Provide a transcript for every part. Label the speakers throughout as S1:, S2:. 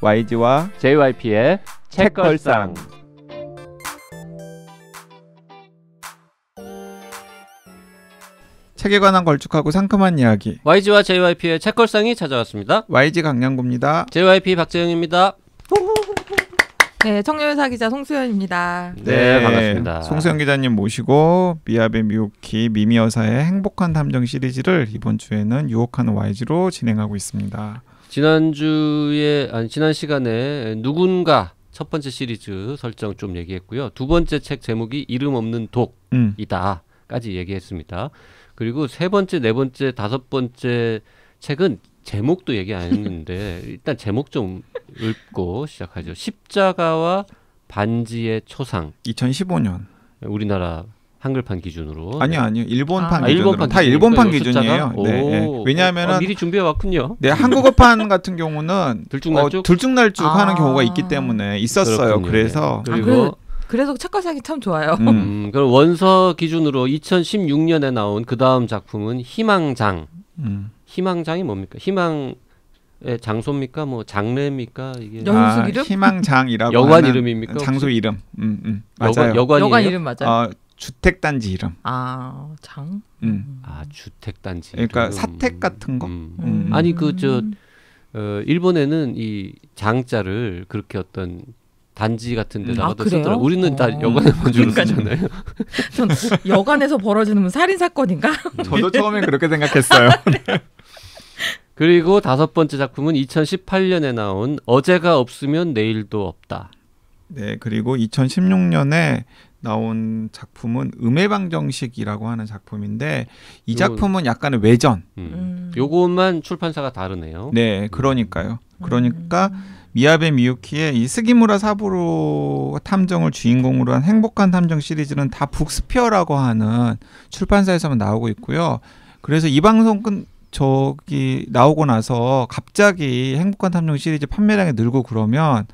S1: YG와 JYP의 책걸상.
S2: 책에 관한 걸쭉하고 상큼한 이야기.
S1: YG와 JYP의 책걸상이 찾아왔습니다. YG 강량구입니다. JYP 박재영입니다.
S3: 네, 청년사 기자 송수연입니다. 네,
S2: 네, 반갑습니다. 송수연 기자님 모시고 미야베 미오키 미미 여사의 행복한 탐정 시리즈를 이번 주에는 유혹하는 YG로 진행하고 있습니다.
S1: 지난주에 아니 지난 시간에 누군가 첫 번째 시리즈 설정 좀 얘기했고요. 두 번째 책 제목이 이름 없는 독이다까지 음. 얘기했습니다. 그리고 세 번째, 네 번째, 다섯 번째 책은 제목도 얘기 안 했는데 일단 제목 좀 읊고 시작하죠. 십자가와 반지의 초상. 2015년 우리나라 한글판 기준으로 아니요 네. 아니요 일본판 아, 기준으로 일본판 다 일본판 기준이에요. 네, 네. 왜냐하면
S2: 어, 미리 준비해 왔군요. 네 한국어판 같은 경우는 둘쭉날쭉 어, 둘쭉날쭉 아~ 하는 경우가 있기
S1: 때문에 있었어요. 그렇군요. 그래서 네. 아,
S2: 그리고 아,
S3: 그래, 서 착각하기 참 좋아요. 음.
S1: 음, 그럼 원서 기준으로 2016년에 나온 그 다음 작품은 희망장. 음. 희망장이 뭡니까? 희망 의 장소입니까? 뭐 장르입니까? 이게 아, 희망장이라고 여관 이름입니까? 장소 이름. 음, 음. 맞아요. 여관, 여관 이름 맞아요. 어, 주택
S2: 단지 이름. 아 장. 음. 아 주택 단지. 그러니까 사택 같은 거. 음. 음. 음.
S1: 아니 그저 음. 어, 일본에는 이 장자를 그렇게 어떤 단지 같은 음. 데다가 아, 쓰더라고. 우리는 어. 다 여관에만 주잖아요전 여관에서
S3: 벌어지는 뭐 살인 사건인가? 저도 처음에 그렇게
S1: 생각했어요. 네. 그리고 다섯 번째 작품은 2018년에 나온 어제가 없으면 내일도 없다.
S2: 네, 그리고 2016년에 나온 작품은 음해방정식이라고 하는 작품인데 이 작품은 약간의 외전.
S1: 음. 음. 요것만 출판사가 다르네요.
S2: 네, 그러니까요. 음. 그러니까 미야베 미유키의 이 스기무라 사부로 탐정을 주인공으로 한 행복한 탐정 시리즈는 다 북스피어라고 하는 출판사에서만 나오고 있고요. 그래서 이 방송 끝 저기 나오고 나서 갑자기 행복한 탐정 시리즈 판매량이 늘고 그러면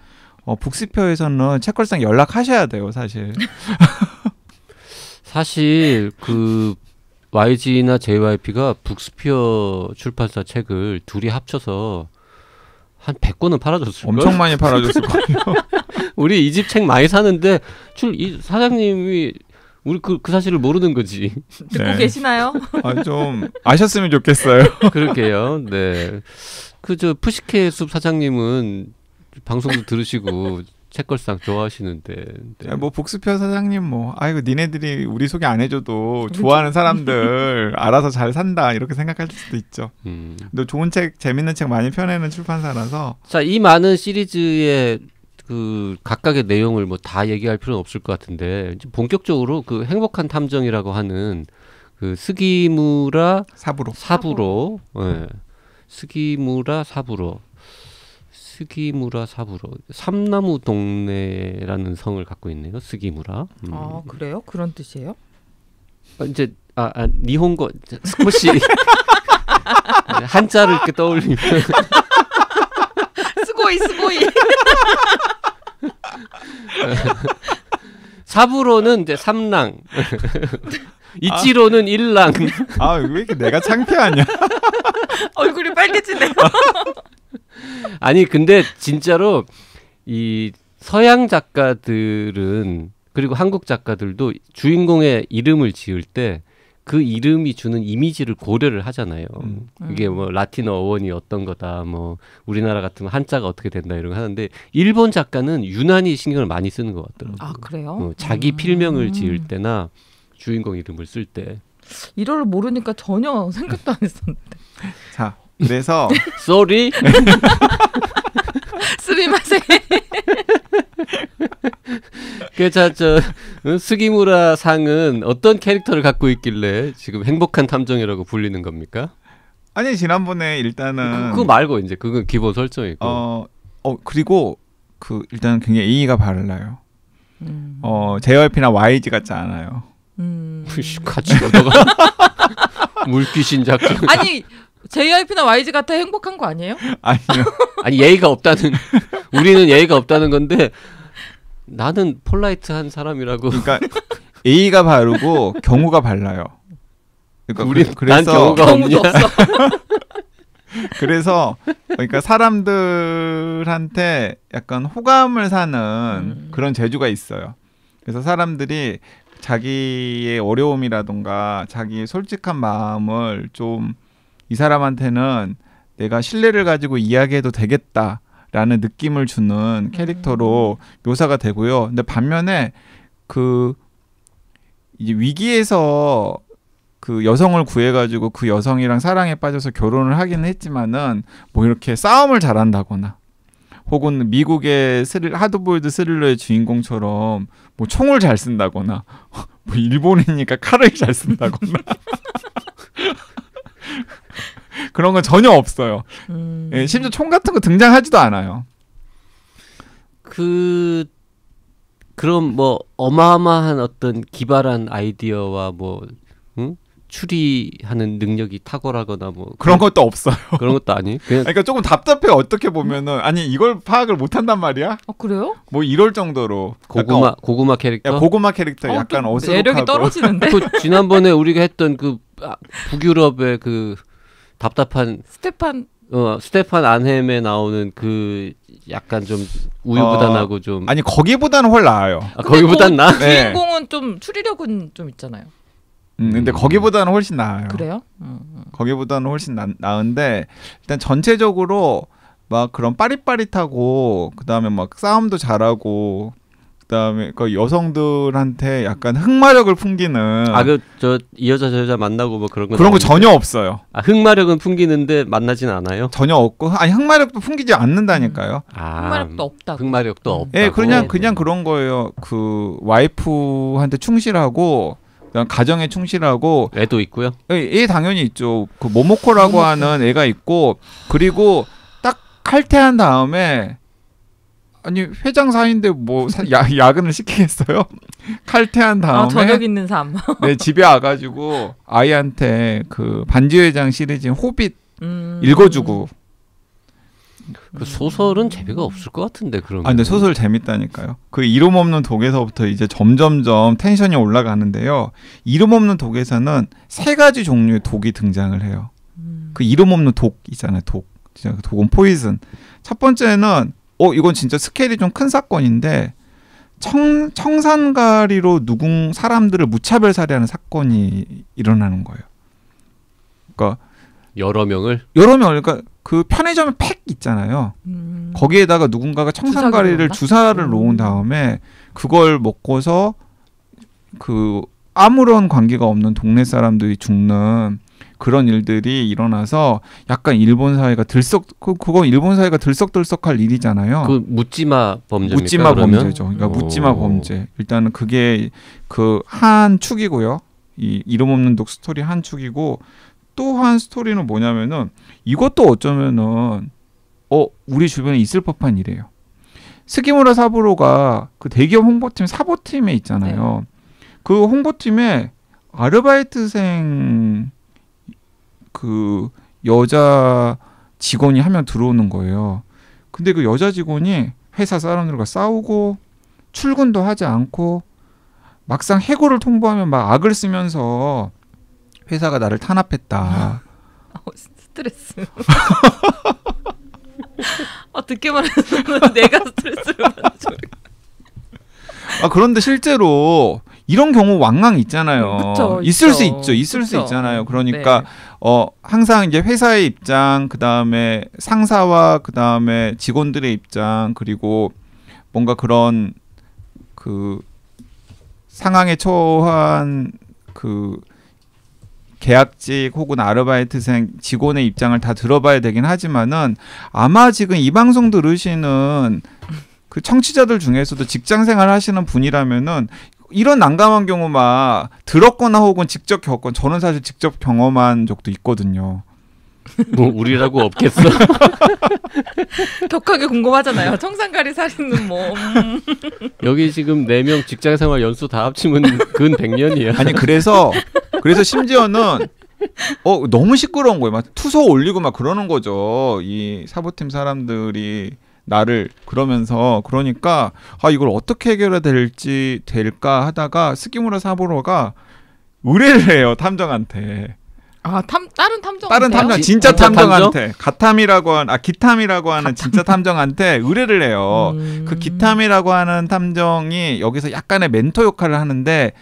S2: 어, 북스표에서는 채권상 연락하셔야 돼요, 사실.
S1: 사실 그 YG나 JYP가 북스피어 출판사 책을 둘이 합쳐서 한 100권은 팔아줬을 엄청 많이 팔아줬을 거예요. 우리 이 집 책 많이 사는데 출이 사장님이 우리 그, 그 사실을 모르는 거지. 듣고 네. 계시나요? 아, 좀 아셨으면 좋겠어요. 그럴게요. 네. 그 저 푸시케 숲 사장님은 방송도 들으시고 책걸상 좋아하시는데. 네. 야, 뭐 복수표 사장님 뭐 아이고
S2: 니네들이 우리 소개 안 해줘도 그렇죠. 좋아하는 사람들 알아서 잘 산다 이렇게 생각할 수도 있죠. 음. 또 좋은 책 재밌는 책 많이 펴내는 출판사라서.
S1: 자 이 많은 시리즈의 그 각각의 내용을 뭐 다 얘기할 필요는 없을 것 같은데 본격적으로 그 행복한 탐정이라고 하는 그 스기무라 사부로 사부로 예. 네. 스기무라 사부로 스기무라 사부로 삼나무 동네라는 성을 갖고 있네요. 스기무라. 음. 아
S3: 그래요? 그런 뜻이에요?
S1: 아, 이제 아, 아 니혼거 스코시 한자를 이렇게 떠올리면 스고이 스고이 사부로는 이제 삼랑 이치로는 아. 일랑 아 왜 이렇게 내가 창피하냐 얼굴이 빨개지네요 아니 근데 진짜로 이 서양 작가들은 그리고 한국 작가들도 주인공의 이름을 지을 때 그 이름이 주는 이미지를 고려를 하잖아요. 음, 음. 이게 뭐 라틴어 원이 어떤 거다, 뭐 우리나라 같은 한자가 어떻게 된다 이런 거 하는데 일본 작가는 유난히 신경을 많이 쓰는 것 같더라고요. 아 그래요? 어, 자기 음. 필명을 지을 때나 주인공 이름을 쓸 때.
S3: 이럴 모르니까 전혀 생각도 안 했었는데.
S1: 자 그래서 쏘리 스미마세 그자저 스기무라 상은 어떤 캐릭터를 갖고 있길래 지금 행복한 탐정이라고 불리는 겁니까? 아니 지난번에 일단은 그, 거 말고 이제 그건 기본 설정이고 어, 어 그리고 그
S2: 일단 굉장히 A가 발라요. 음. 어 JYP나 YG 같지 않아요. 음.
S1: 같이 걷가 물귀신 작전. 아니
S3: JYP나 YG 같아 행복한 거 아니에요?
S1: 아니요. 아니 예의가 없다는 우리는 예의가 없다는 건데 나는 폴라이트한 사람이라고. 그러니까 A가 바르고
S2: 경우가 발라요. 그러니까 우리 그, 그래서 경우가 없냐? 그래서 그러니까 사람들한테 약간 호감을 사는 음. 그런 재주가 있어요. 그래서 사람들이 자기의 어려움이라던가 자기의 솔직한 마음을 좀이 사람한테는 내가 신뢰를 가지고 이야기해도 되겠다라는 느낌을 주는 음. 캐릭터로 음. 묘사가 되고요. 근데 반면에 그 이제 위기에서 그 여성을 구해가지고 그 여성이랑 사랑에 빠져서 결혼을 하기는 했지만은 뭐 이렇게 싸움을 잘한다거나 혹은 미국의 스릴 하드보이드 스릴러의 주인공처럼 뭐 총을 잘 쓴다거나 뭐 일본이니까 칼을 잘 쓴다거나 그런 건 전혀
S1: 없어요. 음... 예, 심지어 총 같은 거 등장하지도 않아요. 그 그럼 뭐 어마어마한 어떤 기발한 아이디어와 뭐 응? 추리하는 능력이 탁월하거나 뭐 그런
S2: 것도 없어요. 그런 것도
S1: 아니. 그냥... 그러니까 조금 답답해 어떻게 보면은 아니 이걸 파악을 못 한단 말이야. 어 그래요? 뭐 이럴 정도로 고구마 어, 고구마 캐릭터. 야, 고구마 캐릭터 어, 약간 어색하고 매력이 떨어지는데. 그 지난번에 우리가 했던 그 아, 북유럽의 그 답답한 스테판 어 스테판 안햄에 나오는 그 약간 좀 우유부단하고 어, 좀 아니 거기보다는 훨 나아요. 아, 거기보단 나? 그 네.
S3: 주인공은 좀 추리력은 좀 있잖아요.
S2: 음, 근데 음. 거기보다는 훨씬 나아요.
S3: 그래요? 음,
S2: 음, 거기보다는 훨씬 나, 나은데 일단 전체적으로 막 그런 빠릿빠릿하고 그다음에 막 싸움도 잘하고 그다음에 그 여성들한테 약간 흑마력을 풍기는 아
S1: 그저이 여자 저 여자 만나고 뭐 그런 거 그런 거 전혀 없어요. 아 흑마력은 풍기는데 만나진 않아요? 전혀
S2: 없고 아니 흑마력도 풍기지 않는다니까요.
S1: 음. 아, 흑마력도 없다. 흑마력도 음. 없다. 예, 그냥 음.
S2: 그냥 그런 거예요. 그 와이프한테 충실하고 그냥 가정에 충실하고 애도 있고요. 예, 예 당연히 있죠. 그 모모코라고 모모코. 하는 애가 있고 그리고 딱 칼퇴한 다음에 아니 회장사인데 뭐 사, 야, 야근을 시키겠어요? 칼퇴한 아, 다음에 아, 저녁
S3: 있는 삶.
S1: 네 집에 와가지고
S2: 아이한테 그 반지 회장 시리즈 호빗 음. 읽어주고.
S1: 그 소설은 재미가 없을 것 같은데 그런. 아
S2: 근데 소설 재밌다니까요. 그 이름 없는 독에서부터 이제 점점점 텐션이 올라가는데요. 이름 없는 독에서는 세 가지 종류의 독이 등장을 해요. 음. 그 이름 없는 독 있잖아요. 독. 진짜 그 독은 포이즌. 첫 번째는 어 이건 진짜 스케일이 좀 큰 사건인데 청, 청산가리로 누군 사람들을 무차별 살해하는 사건이 일어나는 거예요. 그러니까
S1: 여러 명을
S2: 여러 명 그러니까 그 편의점에 팩 있잖아요. 음. 거기에다가 누군가가 청산가리를 주사를 놓은 음. 다음에 그걸 먹고서 그 아무런 관계가 없는 동네 사람들이 죽는 그런 일들이 일어나서 약간 일본 사회가 들썩 그, 그거 일본 사회가 들썩들썩할 일이잖아요. 그 묻지마 범죄 묻지마 그러면? 범죄죠. 그러니까 묻지마 범죄. 일단은 그게 그 한 축이고요. 이 이름 없는 독 스토리 한 축이고 또 한 스토리는 뭐냐면은 이것도 어쩌면은 어 우리 주변에 있을 법한 일이에요. 스기무라 사부로가 그 대기업 홍보팀 사보팀에 있잖아요. 네. 그 홍보팀에 아르바이트생 그 여자 직원이 하면 들어오는 거예요. 근데 그 여자 직원이 회사 사람들과 싸우고 출근도 하지 않고 막상 해고를 통보하면 막 악을 쓰면서 회사가 나를 탄압했다.
S3: 어, 스트레스. 어, 듣기만 해서 내가 스트레스를 받는
S2: 아 그런데 실제로 이런 경우 왕왕 있잖아요. 음, 그쵸, 있을 있죠. 수 있죠. 있을 그쵸. 수 있잖아요. 네. 그러니까 네. 어 항상 이제 회사의 입장, 그다음에 상사와 그다음에 직원들의 입장 그리고 뭔가 그런 그 상황에 처한 그 계약직 혹은 아르바이트생 직원의 입장을 다 들어봐야 되긴 하지만은 아마 지금 이 방송 들으시는 그 청취자들 중에서도 직장 생활 하시는 분이라면은 이런 난감한 경우만 들었거나 혹은 직접 겪은 저는 사실 직접 경험한 적도 있거든요. 뭐 우리라고
S1: 없겠어.
S3: 격하게 궁금하잖아요. 청산가리 살인은 뭐.
S1: 여기 지금 네 명 직장 생활 연수 다 합치면 근 100년이야. 아니
S2: 그래서 그래서 심지어는 어 너무 시끄러운 거예요. 막 투소 올리고 막 그러는 거죠. 이 사보팀 사람들이 나를 그러면서 그러니까 아 이걸 어떻게 해결해야 될지 될까 하다가 스키무라 사보로가 의뢰를 해요 탐정한테.
S3: 아, 탐 다른 탐정 다른 탐정 아, 진짜, 진 탐정한테
S2: 탐정? 가탐이라고 하는 아 기탐이라고 하는 가탐. 진짜 탐정한테 의뢰를 해요. 음. 그 기탐이라고 하는 탐정이 여기서 약간의 멘토 역할을 하는데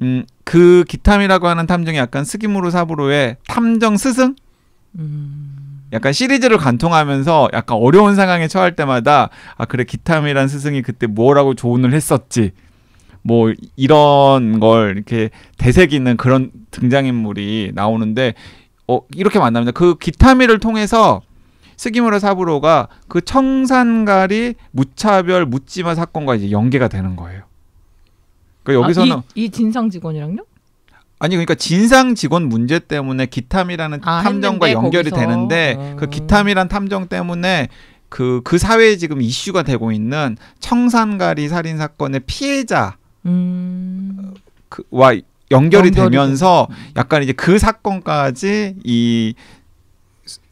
S2: 음, 그 기탐이라고 하는 탐정이 약간 스키무르사보로의 탐정 스승 음. 약간 시리즈를 관통하면서 약간 어려운 상황에 처할 때마다 아 그래 기타미란 스승이 그때 뭐라고 조언을 했었지 뭐 이런 걸 이렇게 되새기는 그런 등장인물이 나오는데 어 이렇게 만납니다. 그 기타미를 통해서 스기무라 사부로가 그 청산가리 무차별 묻지마 사건과 이제 연계가 되는 거예요. 그러니까 아, 여기서는 아,
S3: 이, 이, 진상 직원이랑요?
S2: 아니 그러니까 진상 직원 문제 때문에 기탐이라는 아, 탐정과 연결이 거기서. 되는데 음. 그 기탐이란 탐정 때문에 그그 그 사회에 지금 이슈가 되고 있는 청산가리 살인 사건의 피해자 음. 그와 연결이, 연결이 되면서 약간 이제 그 사건까지 이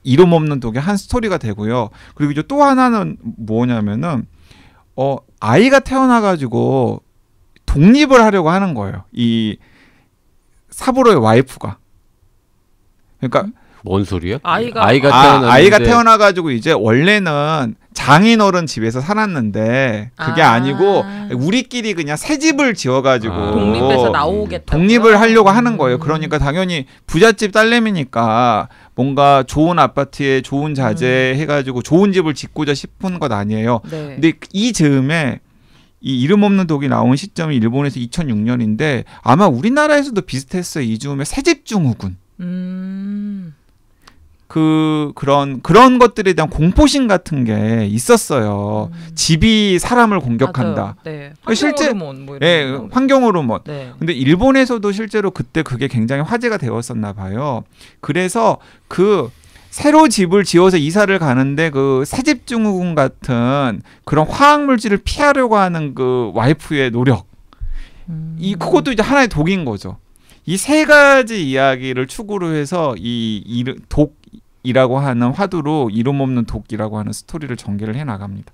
S2: 이름 없는 독의 한 스토리가 되고요. 그리고 이제 또 하나는 뭐냐면은 어 아이가 태어나 가지고 독립을 하려고 하는 거예요. 이 사부로의 와이프가 그러니까 음?
S1: 뭔 소리야? 아이가 아이가, 태어 아, 이가 태어나
S2: 가지고 이제 원래는 장인어른 집에서 살았는데 그게 아. 니고 우리끼리 그냥 새 집을 지어 가지고 아. 독립해서 나오겠다. 독립을 하려고 하는 거예요. 음. 그러니까 당연히 부잣집 딸내미니까 뭔가 좋은 아파트에 좋은 자재 음. 해가지고 좋은 집을 짓고자 싶은 것 아니에요. 네. 근데 이 즈음에 이 이름 없는 독이 나온 시점이 일본에서 2006년인데 아마 우리나라에서도 비슷했어요. 이즈음의 새집중후군. 음. 그 그런 그런 것들에 대한 공포심 같은 게 있었어요. 음. 집이 사람을 공격한다.
S1: 네. 그 실제 뭐
S2: 네, 환경 으로 뭐. 네. 근데 일본에서도 실제로 그때 그게 굉장히 화제가 되었었나 봐요. 그래서 그 새로 집을 지어서 이사를 가는데 그 새집 증후군 같은 그런 화학 물질을 피하려고 하는 그 와이프의 노력 이 음. 그것도 이제 하나의 독인 거죠. 이 세 가지 이야기를 축으로 해서 이, 이 독이라고 하는
S1: 화두로 이름 없는 독이라고 하는 스토리를 전개를 해 나갑니다.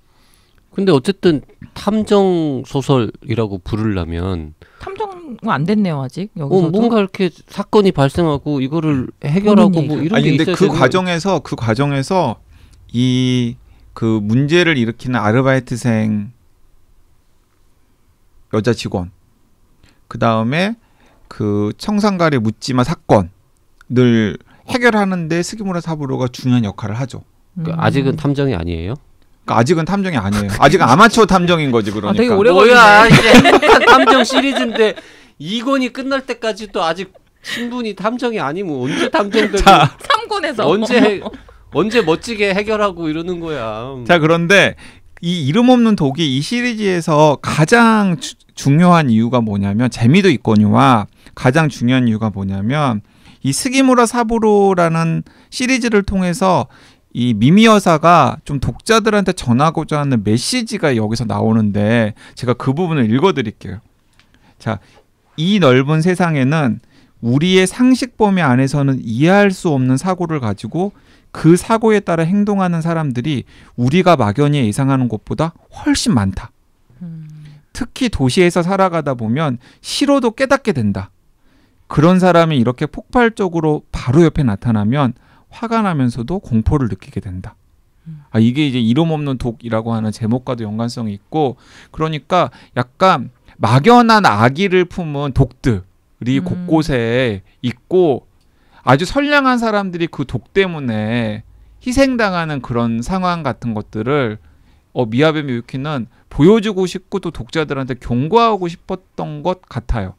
S1: 근데 어쨌든 탐정 소설이라고 부르려면
S3: 탐정 음, 안 됐네요 아직 여기서 어, 뭔가
S1: 이렇게 사건이 발생하고 이거를 음. 해결하고 뭐 이런 아니, 게 근데 그 되는... 과정에서 그
S2: 과정에서 이 그 문제를 일으키는 아르바이트생 여자 직원 그 다음에 그 청산가리 묻지마 사건을 해결하는데 스기무라 사부로가 중요한 역할을 하죠. 음. 아직은 탐정이 아니에요? 그러니까 아직은 탐정이 아니에요. 아직은 아마추어 탐정인
S3: 거지
S1: 그러니까. 아, 되게 그러니까. 오래 뭐야 이제 탐정 시리즈인데 2권이 끝날 때까지도 아직 신분이 탐정이 아니면 뭐 언제 탐정되 3권에서 언제 뭐. 언제 멋지게 해결하고 이러는 거야. 자 그런데
S2: 이 이름 없는 독이 이 시리즈에서 가장 주, 중요한 이유가 뭐냐면 재미도 있거니와 가장 중요한 이유가 뭐냐면 이 스기무라 사부로라는 시리즈를 통해서 이 미미 여사가 좀 독자들한테 전하고자 하는 메시지가 여기서 나오는데 제가 그 부분을 읽어 드릴게요. 자, 이 넓은 세상에는 우리의 상식 범위 안에서는 이해할 수 없는 사고를 가지고 그 사고에 따라 행동하는 사람들이 우리가 막연히 예상하는 것보다 훨씬 많다. 특히 도시에서 살아가다 보면 싫어도 깨닫게 된다. 그런 사람이 이렇게 폭발적으로 바로 옆에 나타나면 화가 나면서도 공포를 느끼게 된다. 음. 아, 이게 이제 이름 없는 독이라고 하는 제목과도 연관성이 있고 그러니까 약간 막연한 악의를 품은 독들이 음. 곳곳에 있고 아주 선량한 사람들이 그 독 때문에 희생당하는 그런 상황 같은 것들을 어, 미야베 미유키는 보여주고 싶고 또 독자들한테 경고하고 싶었던 것 같아요.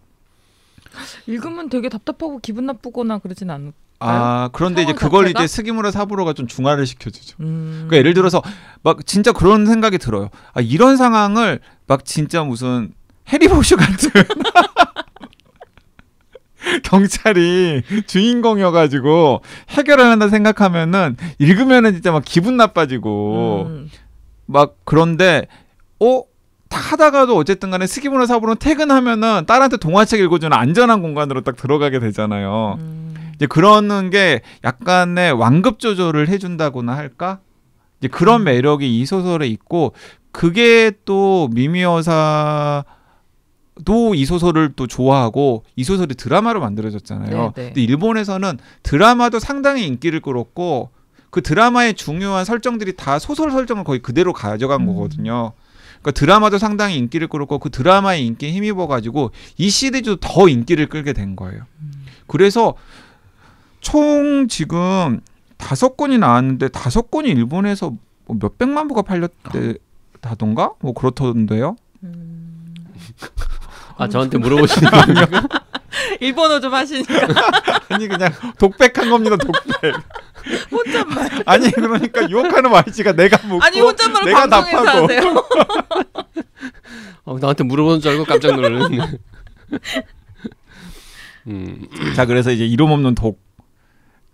S3: 읽으면 되게 답답하고 기분 나쁘거나 그러진 않을
S2: 아 네. 그런데 이제 그걸 자체가? 이제 스기무라 사부로가 좀 중화를 시켜주죠. 음... 그러니까 예를 들어서 막 진짜 그런 생각이 들어요. 아 이런 상황을 막 진짜 무슨 해리포쇼 같은 경찰이 주인공이어가지고 해결하는다 생각하면은 읽으면은 진짜 막 기분 나빠지고 음. 막 그런데 어? 하다가도 어쨌든 간에 스기문화 사부는 퇴근하면은 딸한테 동화책 읽어주는 안전한 공간으로 딱 들어가게 되잖아요. 음. 이제 그러는 게 약간의 완급 조절을 해준다고나 할까? 이제 그런 음. 매력이 이 소설에 있고 그게 또 미미 여사 또이 소설을 또 좋아하고 이 소설이 드라마로 만들어졌잖아요. 네, 네. 근데 일본에서는 드라마도 상당히 인기를 끌었고 그 드라마의 중요한 설정들이 다 소설 설정을 거의 그대로 가져간 음. 거거든요. 그러니까 드라마도 상당히 인기를 끌었고 그 드라마의 인기에 힘입어 가지고 이 시리즈도 더 인기를 끌게 된 거예요. 음. 그래서 총 지금 다섯 권이 나왔는데 다섯 권이 일본에서 뭐몇 백만 부가 팔렸다던가 뭐 그렇던데요. 음...
S1: 아 저한테 물어보시는 거요
S2: 일본어 좀 하시니까. 아니 그냥 독백한 겁니다. 독백. 혼잣말. 아니 그러니까 유혹하는 YG가 내가 묻고 아니 혼잣말을 내가 답하고.
S1: 어, 나한테 물어보는 줄 알고 깜짝 놀랐네.
S2: 음. 자 그래서 이제 이름 없는 독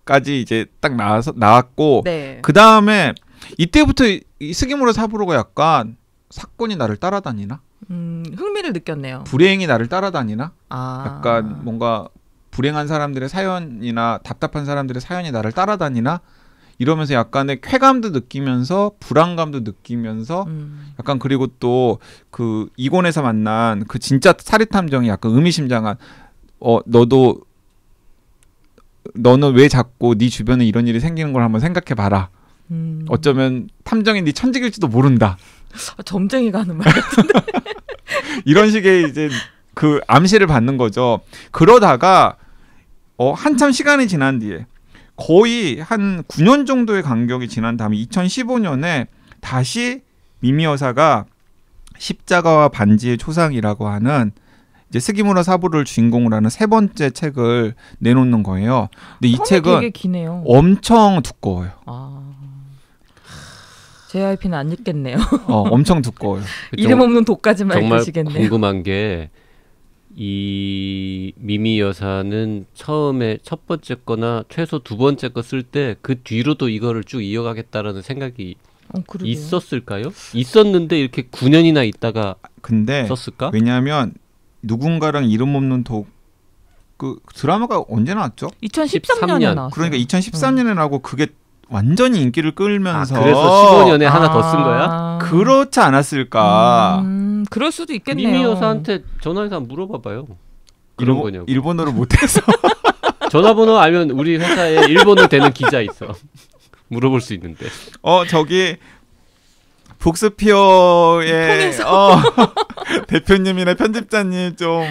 S2: 까지 이제 딱 나와서 나왔고 네. 그 다음에 이때부터 이 스기무라 사부로가 약간 사건이 나를 따라다니나
S3: 음, 흥미를 느꼈네요.
S2: 불행이 나를 따라다니나 아. 약간 뭔가 불행한 사람들의 사연이나 답답한 사람들의 사연이 나를 따라다니나 이러면서 약간의 쾌감도 느끼면서 불안감도 느끼면서 음. 약간 그리고 또 그 이곤에서 만난 그 진짜 사리탐정이 약간 의미심장한 어 너도 너는 왜 자꾸 네 주변에 이런 일이 생기는 걸 한번 생각해 봐라. 음. 어쩌면 탐정이 네 천직일지도 모른다.
S3: 아, 점쟁이가 하는 말 같은데.
S2: 이런 식의 이제 그 암시를 받는 거죠. 그러다가 어, 한참 시간이 지난 뒤에 거의 한 9년 정도의 간격이 지난 다음에 2015년에 다시 미미 여사가 십자가와 반지의 초상이라고 하는 이제 스기무라 사부를 주인공으로 하는 세 번째 책을 내놓는 거예요. 근데 이 책은 엄청 두꺼워요. 아.
S3: JYP는 안 읽겠네요. 어, 엄청 두꺼워요. 이름 없는 독까지만 읽으시겠네요. 정말
S1: 궁금한 게 이 미미 여사는 처음에 첫 번째 거나 최소 두 번째 거 쓸 때 그 뒤로도 이거를 쭉 이어가겠다라는 생각이 어, 있었을까요? 있었는데 이렇게 9년이나 있다가 근데 썼을까?
S2: 왜냐하면 누군가랑 이름 없는 독. 그 드라마가 언제 나왔죠? 2013년에 나왔어요. 그러니까 2013년에 음. 나고 그게 완전히 인기를 끌면서 아, 그래서 15년에 아~ 하나 더 쓴 거야? 그렇지 않았을까? 음,
S1: 그럴 수도 있겠네요. 미미 여사한테 전화해서 물어봐봐요. 이런 일본, 거냐고. 일본어를 못해서 전화번호 알면 우리 회사에 일본어 되는 기자 있어. 물어볼 수 있는데.
S2: 어 저기 북스피어의 어,
S1: 대표님이나
S2: 편집자님 좀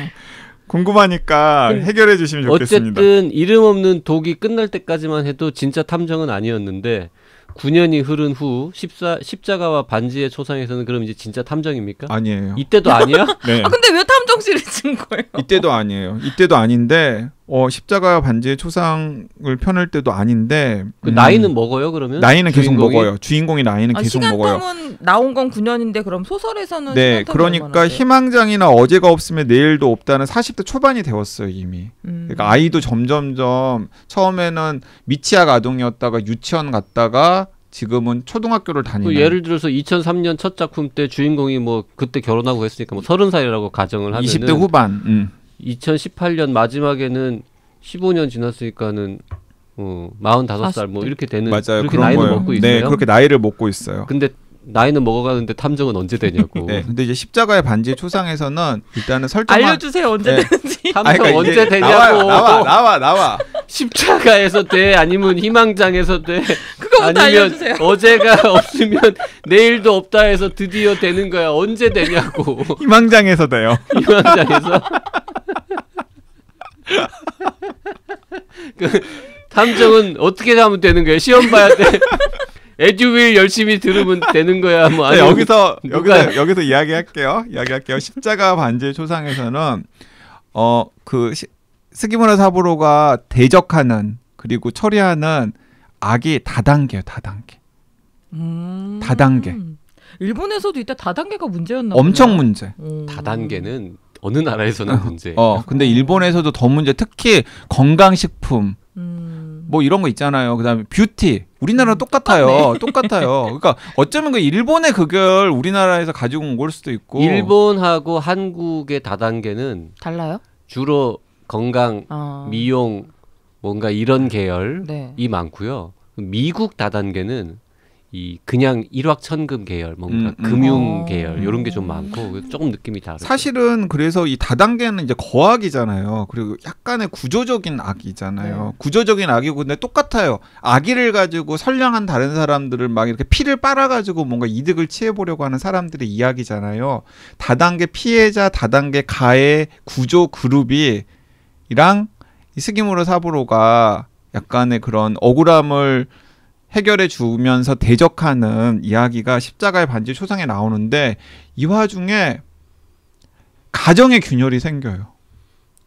S2: 궁금하니까 네. 해결해 주시면 좋겠습니다.
S1: 어쨌든 이름 없는 독이 끝날 때까지만 해도 진짜 탐정은 아니었는데 9년이 흐른 후 14, 십자가와 반지의 초상에서는 그럼 이제 진짜 탐정입니까? 아니에요. 이때도 아니야? 네. 아
S3: 근데 왜 탐정실을 친 거예요?
S1: 이때도 아니에요. 이때도 아닌데
S2: 어, 십자가 반지의 초상을 펴낼 때도 아닌데 그 음, 나이는
S1: 먹어요 그러면? 나이는
S2: 계속 주인공이? 먹어요. 주인공이 나이는 아, 계속 먹어요. 시간통은
S3: 나온 건 9년인데 그럼 소설에서는 네, 그러니까
S2: 희망장이나 어제가 없으면 내일도 없다는 40대 초반이 되었어요 이미. 음. 그러니까 아이도 점점점 처음에는 미취학 아동이었다가 유치원 갔다가 지금은 초등학교를 그 다니는. 예를
S1: 들어서 2003년 첫 작품 때 주인공이 뭐 그때 결혼하고 했으니까 뭐 서른 살이라고 가정을 하면 20대 후반. 음. 2018년 마지막에는 15년 지났으니까는 어, 45살 뭐 이렇게 되는 맞아요. 그렇게 나이를 거예요. 먹고 네, 있어요. 네, 그렇게 나이를 먹고 있어요. 근데 나이는 먹어가는데 탐정은 언제 되냐고. 네, 근데 이제
S2: 십자가의 반지 의 초상에서는 일단은 설정한 알려주세요 언제 네. 되는지.
S1: 탐정 아니, 그러니까 언제 되냐고. 나와 나와 나와. 십자가에서 돼 아니면 희망장에서 돼. 그거부터 알려주세요. 어제가 없으면 내일도 없다 해서 드디어 되는 거야 언제 되냐고. 희망장에서 돼요. 희망장에서. 그 탐정은 어떻게 하면 되는 거예요? 시험 봐야 돼. 에듀윌 열심히 들으면 되는 거야. 뭐 아니, 네, 여기서 누가... 여기서 여기서 이야기할게요.
S2: 이야기할게요. 십자가 반지 초상에서는 어그 스기무라 사부로가 대적하는 그리고 처리하는 악이 다단계 다단계.
S1: 음... 다단계.
S3: 일본에서도 이때 다단계가 문제였나 엄청 보네.
S1: 문제. 음... 다단계는 어느 나라에서나 어, 문제. 어, 근데 일본에서도 더 문제. 특히
S2: 건강식품. 음. 뭐 이런 거 있잖아요. 그다음에 뷰티. 우리나라 음, 똑같아요. 똑같아요.
S1: 그러니까 어쩌면 그 일본의 그걸 우리나라에서 가지고 온 걸 수도 있고. 일본하고 한국의 다단계는 달라요? 주로 건강, 어... 미용, 뭔가 이런 네. 계열이 네. 많고요. 미국 다단계는 이 그냥 일확천금 계열 뭔가 음, 음. 금융 어. 계열 이런 게 좀 많고 조금 느낌이 다르
S2: 사실은 그래서 이 다단계는 이제 거악이잖아요. 그리고 약간의 구조적인 악이잖아요. 네. 구조적인 악이고 근데 똑같아요. 악의를 가지고 선량한 다른 사람들을 막 이렇게 피를 빨아 가지고 뭔가 이득을 취해 보려고 하는 사람들의 이야기잖아요. 다단계 피해자, 다단계 가해 구조 그룹이 이랑 스기무르 사부로가 약간의 그런 억울함을 해결해 주면서 대적하는 이야기가 십자가의 반지 초상에 나오는데 이 와중에
S1: 가정의 균열이 생겨요.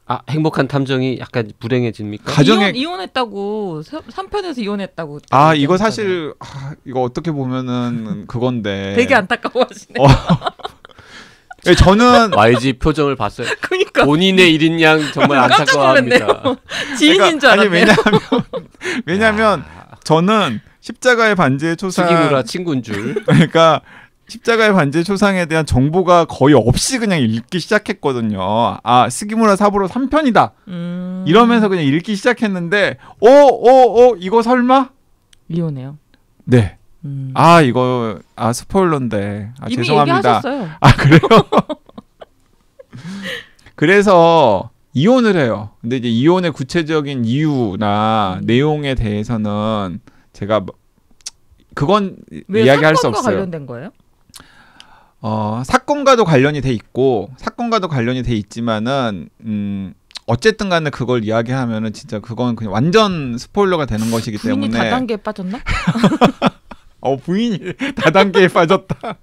S1: 아 행복한 탐정이 약간 불행해집니까? 가정에
S3: 이혼, 했다고 3편에서 이혼했다고.
S1: 아 이거 사실
S2: 아, 이거 어떻게 보면은 그건데. 되게
S3: 안타까워하시네. 어.
S1: 네, 저는 YG 표정을 봤어요.
S2: 그러니까 본인의
S1: 일인 양 정말 안타까워합니다.
S3: 지인인 그러니까, 줄알았네 아니 왜냐하면
S1: 왜냐하면 저는
S2: 십자가의 반지의 초상 죽이구라 친군 줄. 그러니까 십자가의 반지의 초상에 대한 정보가 거의 없이 그냥 읽기 시작했거든요. 아, 스기무라 사부로 3편이다. 음... 이러면서 그냥 읽기 시작했는데, 오, 오, 오, 이거 설마? 리오네요. 네. 음... 아, 이거, 아, 스포일러인데. 아, 죄송합니다. 얘기하셨어요. 아, 그래요? 그래서 이혼을 해요. 근데 이제 이혼의 구체적인 이유나 음. 내용에 대해서는 제가 뭐 그건 이야기할 수 없어요. 관련된 거예요? 어, 사건과도 관련이 돼 있고 사건과도 관련이 돼 있지만은 음 어쨌든 간에 그걸 이야기하면은 진짜 그건 그냥 완전 스포일러가 되는 것이기 때문에 부인이 다단계에
S3: 빠졌나?
S2: 어 부인이 다단계에 빠졌다.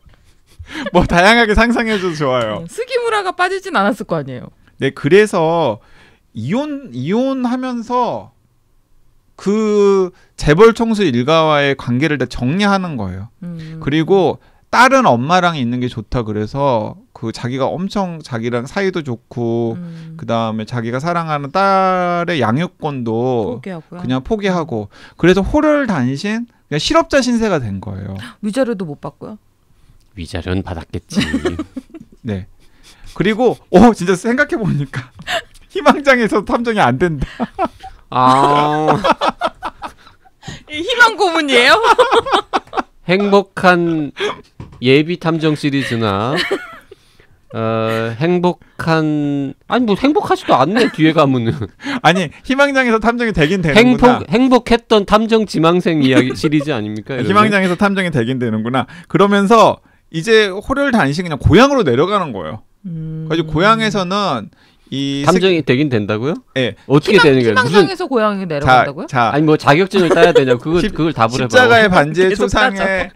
S2: 뭐 다양하게 상상해줘도 좋아요. 네,
S3: 스기무라가 빠지진 않았을 거 아니에요.
S2: 네, 그래서 이혼 이혼하면서 그 재벌 총수 일가와의 관계를 다 정리하는 거예요. 음. 그리고 딸은 엄마랑 있는 게 좋다 그래서 그 자기가 엄청 자기랑 사이도 좋고 음. 그다음에 자기가 사랑하는 딸의 양육권도 포기하고요. 그냥 포기하고 그래서 호를 단신 그냥 실업자 신세가 된 거예요.
S3: 위자료도 못 받고요.
S1: 위자료는 받았겠지.
S2: 네. 그리고 어 진짜 생각해 보니까 희망장에서 탐정이 안 된다.
S1: 아
S3: 희망 고문이에요?
S1: 행복한 예비 탐정 시리즈나 어, 행복한 아니 뭐 행복하지도 않네 뒤에 가면은 아니 희망장에서 탐정이 되긴 되는구나 행복 행복했던 탐정 지망생 이야기 시리즈 아닙니까
S2: 이러면? 희망장에서 탐정이 되긴 되는구나 그러면서 이제 호를 단시 그냥 고향으로 내려가는 거예요 음. 그래서 고향에서는 이 탐정이 세... 되긴 된다고요? 예. 네. 어떻게 희망, 되는 거예요? 희망상에서 무슨...
S3: 고향에 내려간다고요? 자, 자,
S2: 아니 뭐 자격증을 따야 되냐? 그걸 십, 그걸 답을 해봐. 십자가의 반지의 초상에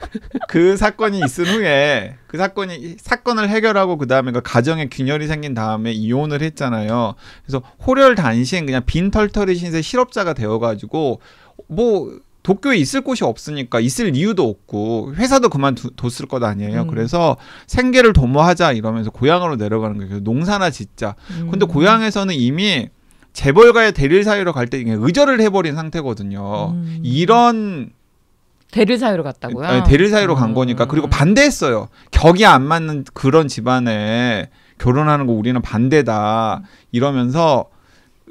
S2: 그 사건이 있은 후에 그 사건이 사건을 해결하고 그 다음에 그 가정에 균열이 생긴 다음에 이혼을 했잖아요. 그래서 호렬 단신 그냥 빈 털털이 신세 실업자가 되어가지고 뭐 도쿄에 있을 곳이 없으니까 있을 이유도 없고 회사도 그만뒀을 것 아니에요. 음. 그래서 생계를 도모하자 이러면서 고향으로 내려가는 거예요. 농사나 짓자. 음. 근데 고향에서는 이미 재벌가의 대릴 사유로 갈 때 의절을 해버린 상태거든요. 음. 이런 대릴
S3: 사유로 갔다고요? 아대릴
S2: 사유로 간 거니까 그리고 음. 반대했어요. 격이 안 맞는 그런 집안에 결혼하는 거 우리는 반대다 음. 이러면서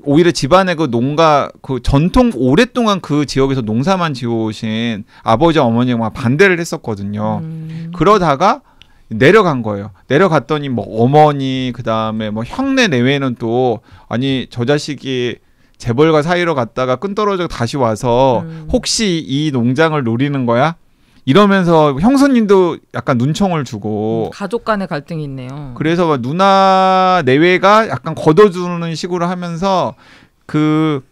S2: 오히려 집안의 그 농가 그 전통 오랫동안 그 지역에서 농사만 지어오신 아버지 어머니가 반대를 했었거든요. 음. 그러다가 내려간 거예요. 내려갔더니 뭐 어머니 그다음에 뭐 형네 내외는 또 아니 저 자식이 재벌과 사이로 갔다가 끈 떨어져 다시 와서 음. 혹시 이 농장을 노리는 거야? 이러면서 형수님도 약간 눈총을 주고 음,
S3: 가족 간의 갈등이 있네요.
S2: 그래서 누나 내외가 약간 걷어주는 식으로 하면서 그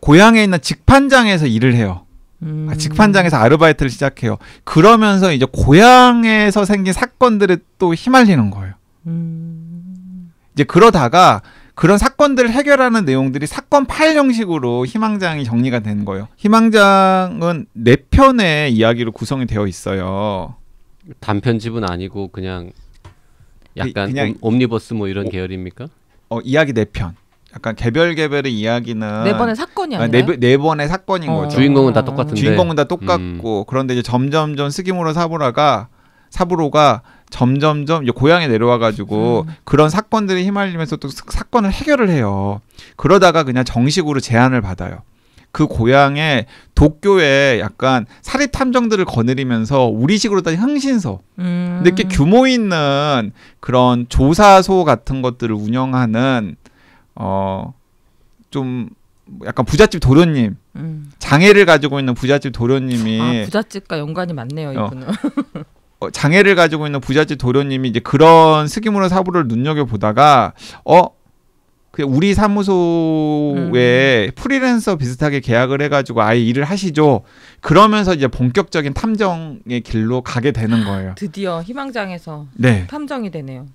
S2: 고향에 있는 직판장에서 일을 해요. 음. 아, 직판장에서 아르바이트를 시작해요. 그러면서 이제 고향에서 생긴 사건들에 또 휘말리는 거예요. 음. 이제 그러다가 그런 사건들을 해결하는 내용들이 사건 파일 형식으로 희망장이 정리가 된 거예요. 희망장은 네
S1: 편의 이야기로 구성이 되어 있어요. 단편집은 아니고 그냥 그 약간 그냥 옴, 니버스뭐 이런 오, 계열입니까? 어 이야기 네 편. 약간 개별
S2: 개별의 이야기는 네 번의 사건이 아, 아니라 네, 네 번의 사건인 어. 거죠. 주인공은 다 똑같은데 주인공은 다 음. 똑같고 음. 그런데 이제 점점점 스기무로 사보라가 사부로가 점점점 고향에 내려와가지고 음. 그런 사건들이 휘말리면서 또 사건을 해결을 해요. 그러다가 그냥 정식으로 제안을 받아요. 그 고향에 도쿄에 약간 사립 탐정들을 거느리면서 우리식으로 따지 흥신소 음. 근데 이렇게 음. 규모 있는 그런 조사소 같은 것들을 운영하는 어 좀 약간 부잣집 도련님 음. 장애를 가지고 있는 부잣집 도련님이 아,
S3: 부잣집과 연관이 많네요 어. 이분은 어.
S2: 어, 장애를 가지고 있는 부잣집 도련님이 이제 그런 스기문는 사부를 눈여겨 보다가 어 그냥 우리 사무소에 음. 프리랜서 비슷하게 계약을 해가지고 아예 일을 하시죠. 그러면서 이제 본격적인 탐정의 길로 가게 되는 아, 거예요.
S3: 드디어 희망장에서 네. 탐정이 되네요.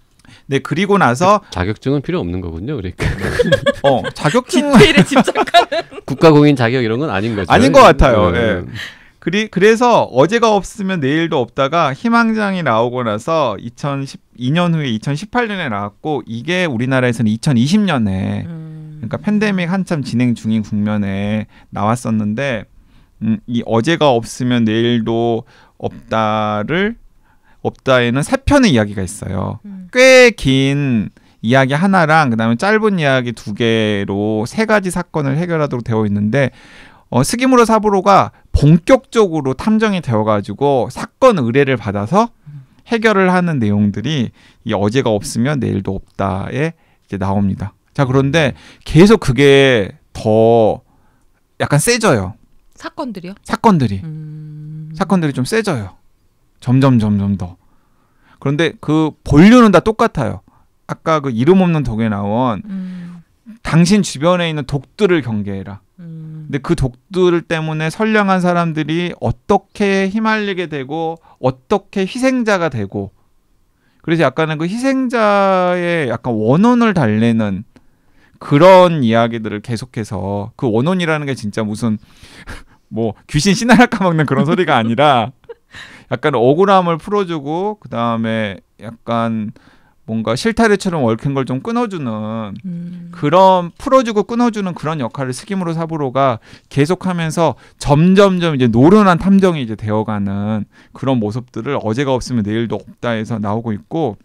S1: 네 그리고 나서 그 자격증은 필요 없는 거군요. 그러니까 네. 어 자격증 디테일에 집착하는 국가공인 자격 이런 건 아닌 거죠. 아닌 것 같아요. 음. 네. 그리,
S2: 그래서 어제가 없으면 내일도 없다가 희망장이 나오고 나서 2012년 후에 2018년에 나왔고 이게 우리나라에서는 2020년에 음. 그러니까 팬데믹 한참 진행 중인 국면에 나왔었는데 음, 이 어제가 없으면 내일도 없다를 없다에는 세 편의 이야기가 있어요. 음. 꽤긴 이야기 하나랑 그다음에 짧은 이야기 두 개로 세 가지 사건을 해결하도록 되어 있는데 어, 스기무라 사부로가 본격적으로 탐정이 되어가지고 사건 의뢰를 받아서 해결을 하는 내용들이 이 어제가 없으면 내일도 없다에 이제 나옵니다. 자 그런데 계속 그게 더 약간 세져요. 사건들이요? 사건들이 음... 사건들이 좀 세져요. 점점 점점 더. 그런데 그 본류는 다 똑같아요. 아까 그 이름 없는 독에 나온 음... 당신 주변에 있는 독들을 경계해라. 음... 근데 그 독들 때문에 선량한 사람들이 어떻게 휘말리게 되고 어떻게 희생자가 되고 그래서 약간은 그 희생자의 약간 원혼을 달래는 그런 이야기들을 계속해서 그 원혼이라는 게 진짜 무슨 뭐 귀신 씨나라 까먹는 그런 소리가 아니라 약간 억울함을 풀어주고 그 다음에 약간 뭔가 실타래처럼 얽힌 걸 좀 끊어주는 음. 그런 풀어주고 끊어주는 그런 역할을 스기무로 사부로가 계속하면서 점점점 이제 노련한 탐정이 이제 되어가는 그런 모습들을 어제가 없으면 내일도 없다 해서 나오고 있고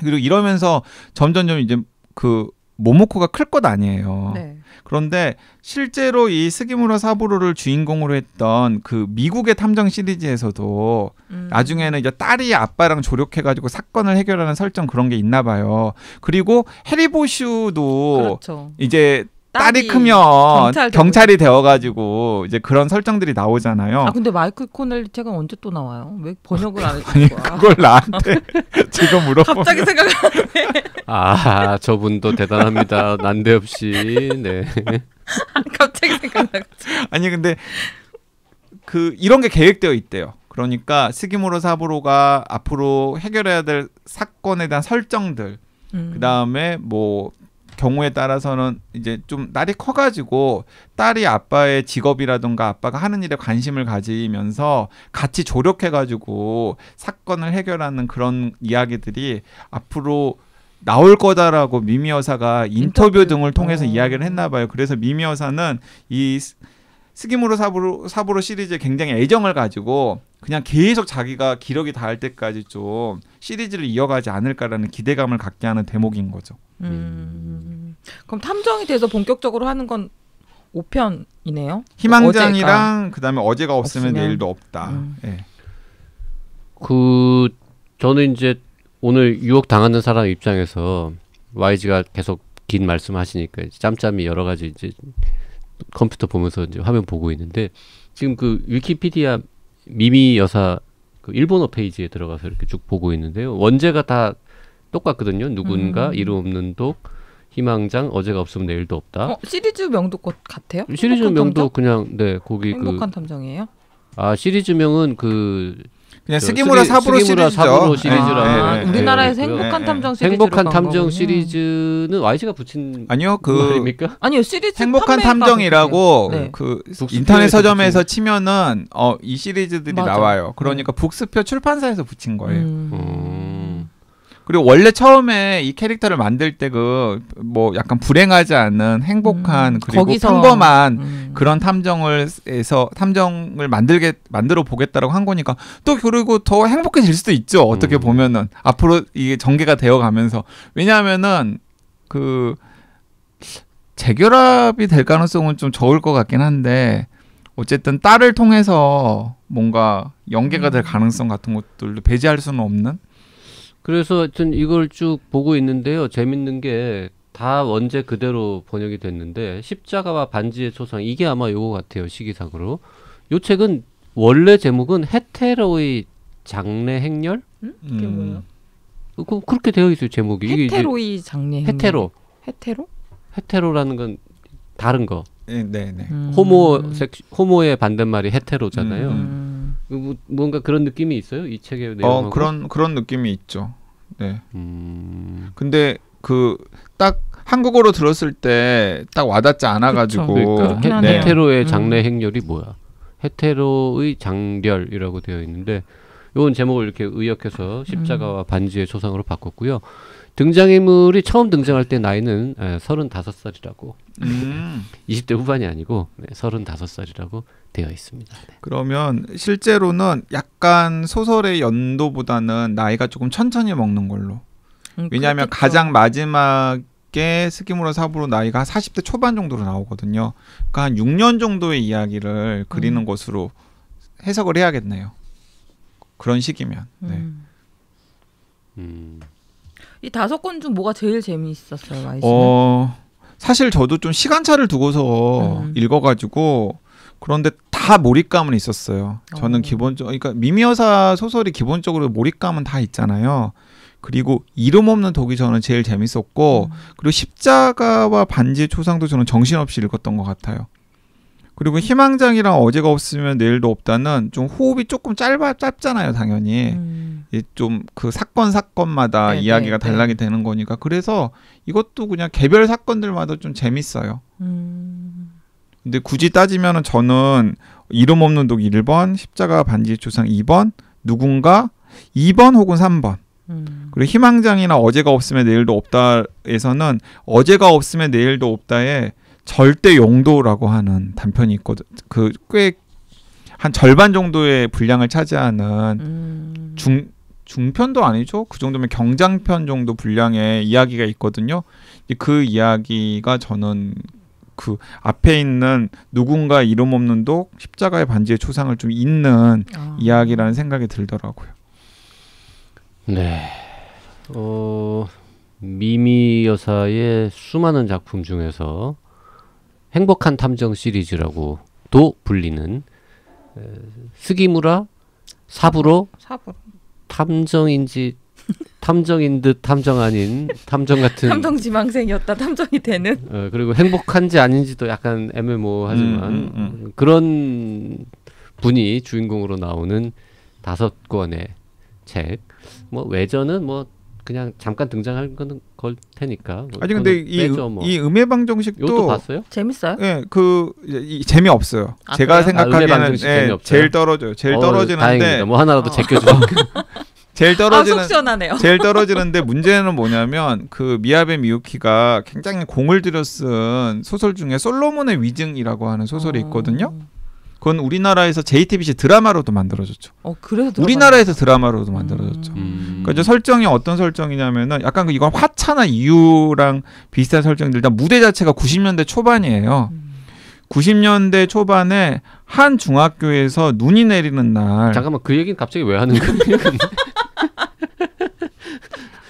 S2: 그리고 이러면서 점점점 이제 그 모모코가 클 것 아니에요. 네. 그런데 실제로 이 스기무라 사부로를 주인공으로 했던 그 미국의 탐정 시리즈에서도 음. 나중에는 이제 딸이 아빠랑 조력해가지고 사건을 해결하는 설정 그런 게 있나 봐요. 그리고 해리보슈도 그렇죠. 이제
S3: 딸이, 크면 경찰 이
S2: 되어가지고 이제 그런 설정들이 나오잖아요. 아
S3: 근데 마이클 코넬 책은 언제 또 나와요? 왜 번역을 안 해준 거 그걸 나한테 지금 물어보 갑자기 생각하네.
S1: 아 저분도 대단합니다. 난데없이 네. 갑자기 생각나. 아니 근데 그 이런 게
S2: 계획되어 있대요. 그러니까 스기모로 사부로가 앞으로 해결해야 될 사건에 대한 설정들 음. 그 다음에 뭐 경우에 따라서는 이제 좀 딸이 커가지고 딸이 아빠의 직업이라든가 아빠가 하는 일에 관심을 가지면서 같이 조력해가지고 사건을 해결하는 그런 이야기들이 앞으로 나올 거다라고 미미 여사가 인터뷰, 인터뷰 등을 통해서 어. 이야기를 했나 봐요. 그래서 미미 여사는 이 스기무로 사부로 사부로 시리즈에 굉장히 애정을 가지고 그냥 계속 자기가 기력이 닿을 때까지 좀 시리즈를 이어가지 않을까라는 기대감을 갖게 하는 대목인 거죠. 음.
S3: 그럼 탐정이 돼서 본격적으로 하는 건 5편이네요. 희망장이랑 그 다음에 어제가 없으면, 없으면, 내일도
S1: 없다. 음. 예. 그 저는 이제 오늘 유혹 당하는 사람 입장에서 YG가 계속 긴 말씀하시니까 짬짬이 여러 가지 이제 컴퓨터 보면서 이제 화면 보고 있는데 지금 그 위키피디아 미미 여사 그 일본어 페이지에 들어가서 이렇게 쭉 보고 있는데요. 원제가 다 똑같거든요. 누군가 음. 이루 없는 독 희망장 어제가 없으면 내일도 없다. 어,
S3: 시리즈 명도 것 같아요? 시리즈 명도 탐정?
S1: 그냥 네 거기 그 행복한 그, 탐정이에요? 아 시리즈명은 그 그냥 스기무라 사부로 시리즈죠. 사부로 시리즈라. 아, 네, 네, 네. 우리나라의 네, 행복한 네. 탐정 시리즈. 행복한 탐정 시리즈는 YG가 붙인 아니요 그 말입니까?
S3: 아니요 시리즈 행복한 탐정이라고 네.
S2: 그 인터넷 서점에서 치면은 어, 이 시리즈들이 맞아. 나와요. 그러니까 음. 북스표 출판사에서 붙인 거예요.
S1: 음. 음.
S2: 그리고 원래 처음에 이 캐릭터를 만들 때 그 뭐 약간 불행하지 않은 행복한 음, 그리고 거기서, 평범한 음. 그런 탐정을 해서 탐정을 만들게 만들어 보겠다라고 한 거니까 또 그리고 더 행복해질 수도 있죠. 어떻게 음. 보면은 앞으로 이게 전개가 되어 가면서 왜냐하면은 그 재결합이 될 가능성은 좀 적을 것 같긴 한데 어쨌든 딸을 통해서 뭔가 연계가 될 음. 가능성 같은 것들도 배제할 수는 없는
S1: 그래서 하여튼 이걸 쭉 보고 있는데요. 재밌는 게 다 원제 그대로 번역이 됐는데 십자가와 반지의 초상 이게 아마 요거 같아요. 시기상으로. 요 책은 원래 제목은 헤테로의 장례 행렬? 음? 그게 뭐예요? 그, 그, 그렇게 되어 있어요 제목이. 헤테로의 장례. 헤테로. 헤테로? 헤테로라는 건 다른 거. 네, 네. 네. 음. 호모 섹 호모의 반대말이 헤테로잖아요. 음. 음. 그 뭐, 뭔가 그런 느낌이 있어요 이 책의 어, 내용하고. 어 그런 그런 느낌이 있죠. 네.
S2: 음...
S1: 근데 그 딱 한국어로 들었을 때 딱 와닿지 않아가지고 그러니까 네. 헤테로의 음. 장래 행렬이 뭐야? 헤테로의 장렬이라고 되어 있는데 요건 제목을 이렇게 의역해서 십자가와 음. 반지의 초상으로 바꿨고요. 등장인물이 처음 등장할 때 나이는 에, 예, 35살이라고 음. 20대 후반이 아니고 네, 35살이라고 되어 있습니다.
S2: 네. 그러면 실제로는 약간 소설의 연도보다는 나이가 조금 천천히 먹는 걸로. 음, 왜냐하면 그렇겠죠. 가장 마지막 스키무라 사부로 나이가 40대 초반 정도로 나오거든요. 그러니까 한 6년 정도의 이야기를 그리는 음. 것으로 해석을 해야겠네요. 그런 식이면.
S3: 네. 음. 음. 이 다섯 권 중 뭐가 제일 재미있었어요, 와이 어,
S2: 사실 저도 좀 시간차를 두고서 음. 읽어가지고 그런데 다 몰입감은 있었어요. 저는 어. 기본적으로 그러니까 미미여사 소설이 기본적으로 몰입감은 다 있잖아요. 그리고 이름 없는 독이 저는 제일 재밌었고 음. 그리고 십자가와 반지의 초상도 저는 정신없이 읽었던 것 같아요. 그리고 희망장이랑 어제가 없으면 내일도 없다는 좀 호흡이 조금 짧아 짧잖아요, 당연히. 음. 좀그 사건 사건마다 네, 네 이야기가 네. 달라게 네 되는 거니까 그래서 이것도 그냥 개별 사건들마다 좀 재밌어요. 음. 근데 굳이 따지면은 저는 이름 없는 독 1번, 십자가 반지 조상 2번, 누군가 2번 혹은 3번. 음. 그리고 희망장이나 어제가 없으면 내일도 없다에서는 어제가 없으면 내일도 없다에 절대 용도라고 하는 단편이 있거든. 그 꽤 한 절반 정도의 분량을 차지하는 음. 중 중편도 아니죠. 그 정도면 경장편 정도 분량의 이야기가 있거든요. 그 이야기가 저는 그 앞에 있는 누군가 이름 없는 독 십자가의 반지의 초상을 좀 잇는 아.
S1: 이야기라는 생각이 들더라고요. 네. 어, 미미 여사의 수많은 작품 중에서 행복한 탐정 시리즈라고도 불리는 에, 스기무라 사부로 사부로 탐정인지 탐정인 듯 탐정 아닌 탐정 같은 탐정
S3: 지망생이었다 탐정이 되는
S1: 어, 그리고 행복한지 아닌지도 약간 애매모호하지만 음, 음, 음. 음. 그런 분이 주인공으로 나오는 다섯 권의 책 뭐 외전은 뭐 그냥 잠깐 등장한 건걸 테니까. 뭐 아니 근데 이, 빼죠, 음, 뭐. 이 음해방 정식도 봤어요?
S2: 재밌어요? 예, 그 재미 없어요. 아, 제가 그래요? 생각하기에는 아, 예, 제일 떨어져요. 제일 어, 떨어지는데 뭐 하나라도 어. 제껴줘. 제일 떨어지는 아, 제일 떨어지는데 문제는 뭐냐면 그 미야베 미유키가 굉장히 공을 들여 쓴 소설 중에 솔로몬의 위증이라고 하는 소설이 어. 있거든요. 어. 그건 우리나라에서 JTBC 드라마로도 만들어졌죠. 어, 그래서 우리나라에서 드라마로도 음. 만들어졌죠. 음. 그러니까 이제 설정이 어떤 설정이냐면은 약간 그 이건 화차나 이유랑 비슷한 설정인 일단 무대 자체가 90년대 초반이에요. 음. 90년대 초반에 한 중학교에서 눈이 내리는
S1: 날 잠깐만 그 얘기는 갑자기 왜 하는 거예요?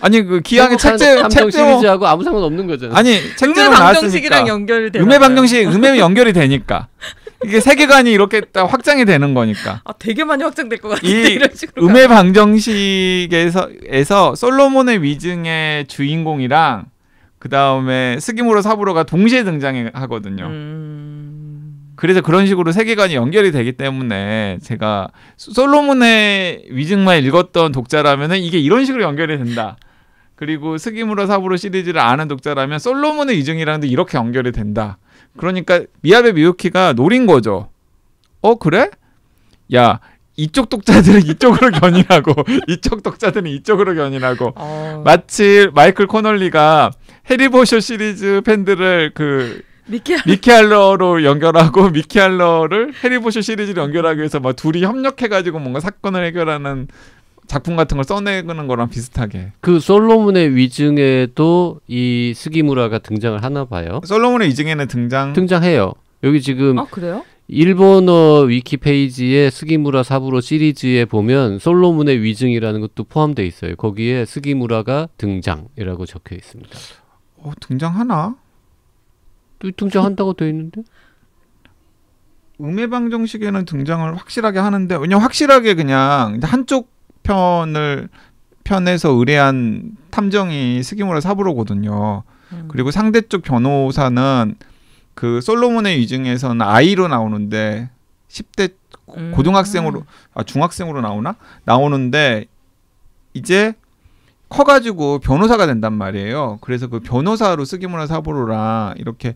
S1: 아니 그 기왕에 책제 책제하고 아무 상관 없는 거잖아요. 아니 책제 방정식이랑 연결이 음해
S2: 방정식 음해 연결이 되니까 이게 세계관이 이렇게 딱 확장이 되는 거니까. 아,
S3: 되게 많이 확장될 것 같은데 이런 식으로.
S2: 음의 방정식에서 에서 솔로몬의 위증의 주인공이랑 그 다음에 스기모로 사부로가 동시에 등장하거든요. 음... 그래서 그런 식으로 세계관이 연결이 되기 때문에 제가 솔로몬의 위증만 읽었던 독자라면은 이게 이런 식으로 연결이 된다. 그리고 스기무라 사부로 시리즈를 아는 독자라면 솔로몬의 이증이라는데 이렇게 연결이 된다. 그러니까 미야베 미유키가 노린 거죠. 어 그래? 야 이쪽 독자들은 이쪽으로 견인하고 이쪽 독자들은 이쪽으로 견인하고 어... 마치 마이클 코널리가 해리보쇼 시리즈 팬들을 그 미키알러. 로 연결하고 미키알러를 해리보쇼 시리즈로 연결하기 위해서 막 둘이 협력해가지고 뭔가 사건을 해결하는 작품 같은 걸 써내는 거랑 비슷하게.
S1: 그 솔로몬의 위증에도 이 스기무라가 등장을 하나 봐요. 솔로몬의 위증에는 등장 등장해요. 여기 지금 아, 그래요? 일본어 위키 페이지에 스기무라 사부로 시리즈에 보면 솔로몬의 위증이라는 것도 포함되 있어요. 거기에 스기무라가 등장이라고 적혀 있습니다.
S2: 어, 등장하나? 또 등장한다고 되 있는데? 음해방정식에는 등장을 확실하게 하는데 그냥 확실하게 그냥 한쪽 편을 편에서 의뢰한 탐정이 스기무라 사부로거든요. 음. 그리고 상대 쪽 변호사는 그 솔로몬의 위증에서는 아이로 나오는데 10대 음. 고등학생으로 아 중학생으로 나오나 나오는데 이제 커가지고 변호사가 된단 말이에요. 그래서 그 변호사로 쓰기문화 사보로랑 이렇게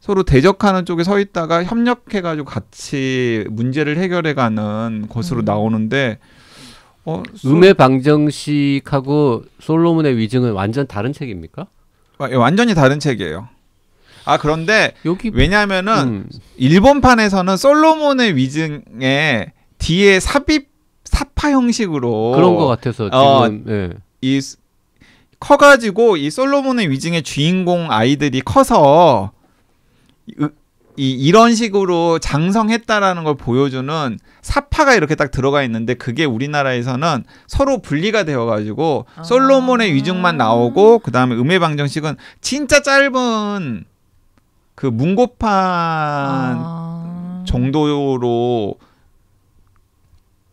S2: 서로 대적하는 쪽에 서 있다가 협력해가지고 같이 문제를 해결해가는 것으로 음.
S1: 나오는데 어, 솔... 음의 방정식하고 솔로몬의 위증은 완전 다른 책입니까? 아, 예, 완전히 다른 책이에요. 아 그런데 여기...
S2: 왜냐하면은 음. 일본판에서는 솔로몬의 위증에 뒤에 삽입 사파 형식으로 그런 것 같아서 어, 지금 어, 예. 이 커가지고 이 솔로몬의 위증의 주인공 아이들이 커서 이 이런 식으로 장성했다라는 걸 보여주는 사파가 이렇게 딱 들어가 있는데 그게 우리나라에서는 서로 분리가 되어가지고 아. 솔로몬의 위중만 나오고 그 다음에 음해 방정식은 진짜 짧은 그 문고판 아. 정도로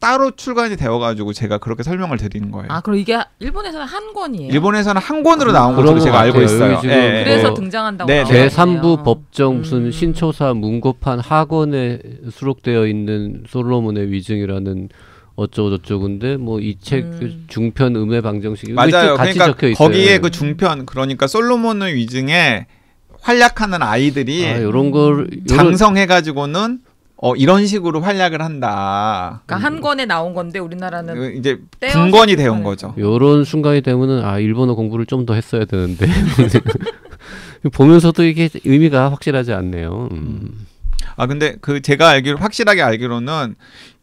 S2: 따로 출간이 되어가지고 제가 그렇게 설명을 드린 거예요. 아
S3: 그럼 이게 일본에서는 한 권이에요?
S2: 일본에서는 한 권으로 음, 나온 걸로 제가 알고 있어요. 네. 그래서 뭐 등장한다고. 네,
S1: 제3부 법정 무슨 음. 신초사 문고판 학원에 수록되어 있는 솔로몬의 위증이라는 어쩌고 저쩌고인데 뭐 이책 음. 중편 음해 방정식 맞아요. 그러니까 거기에 그
S2: 중편 그러니까 솔로몬의 위증에 활약하는 아이들이 아, 이런 걸 요런... 장성해가지고는 어, 이런 식으로 활약을 한다.
S3: 그러니까 한 권에 나온 건데 우리나라는 그 이제 분권이 되온
S1: 거죠. 이런 순간이 되면은 아 일본어 공부를 좀 더 했어야 되는데 보면서도 이게 의미가 확실하지 않네요.
S2: 음. 음. 아 근데 그 제가 알기로 확실하게 알기로는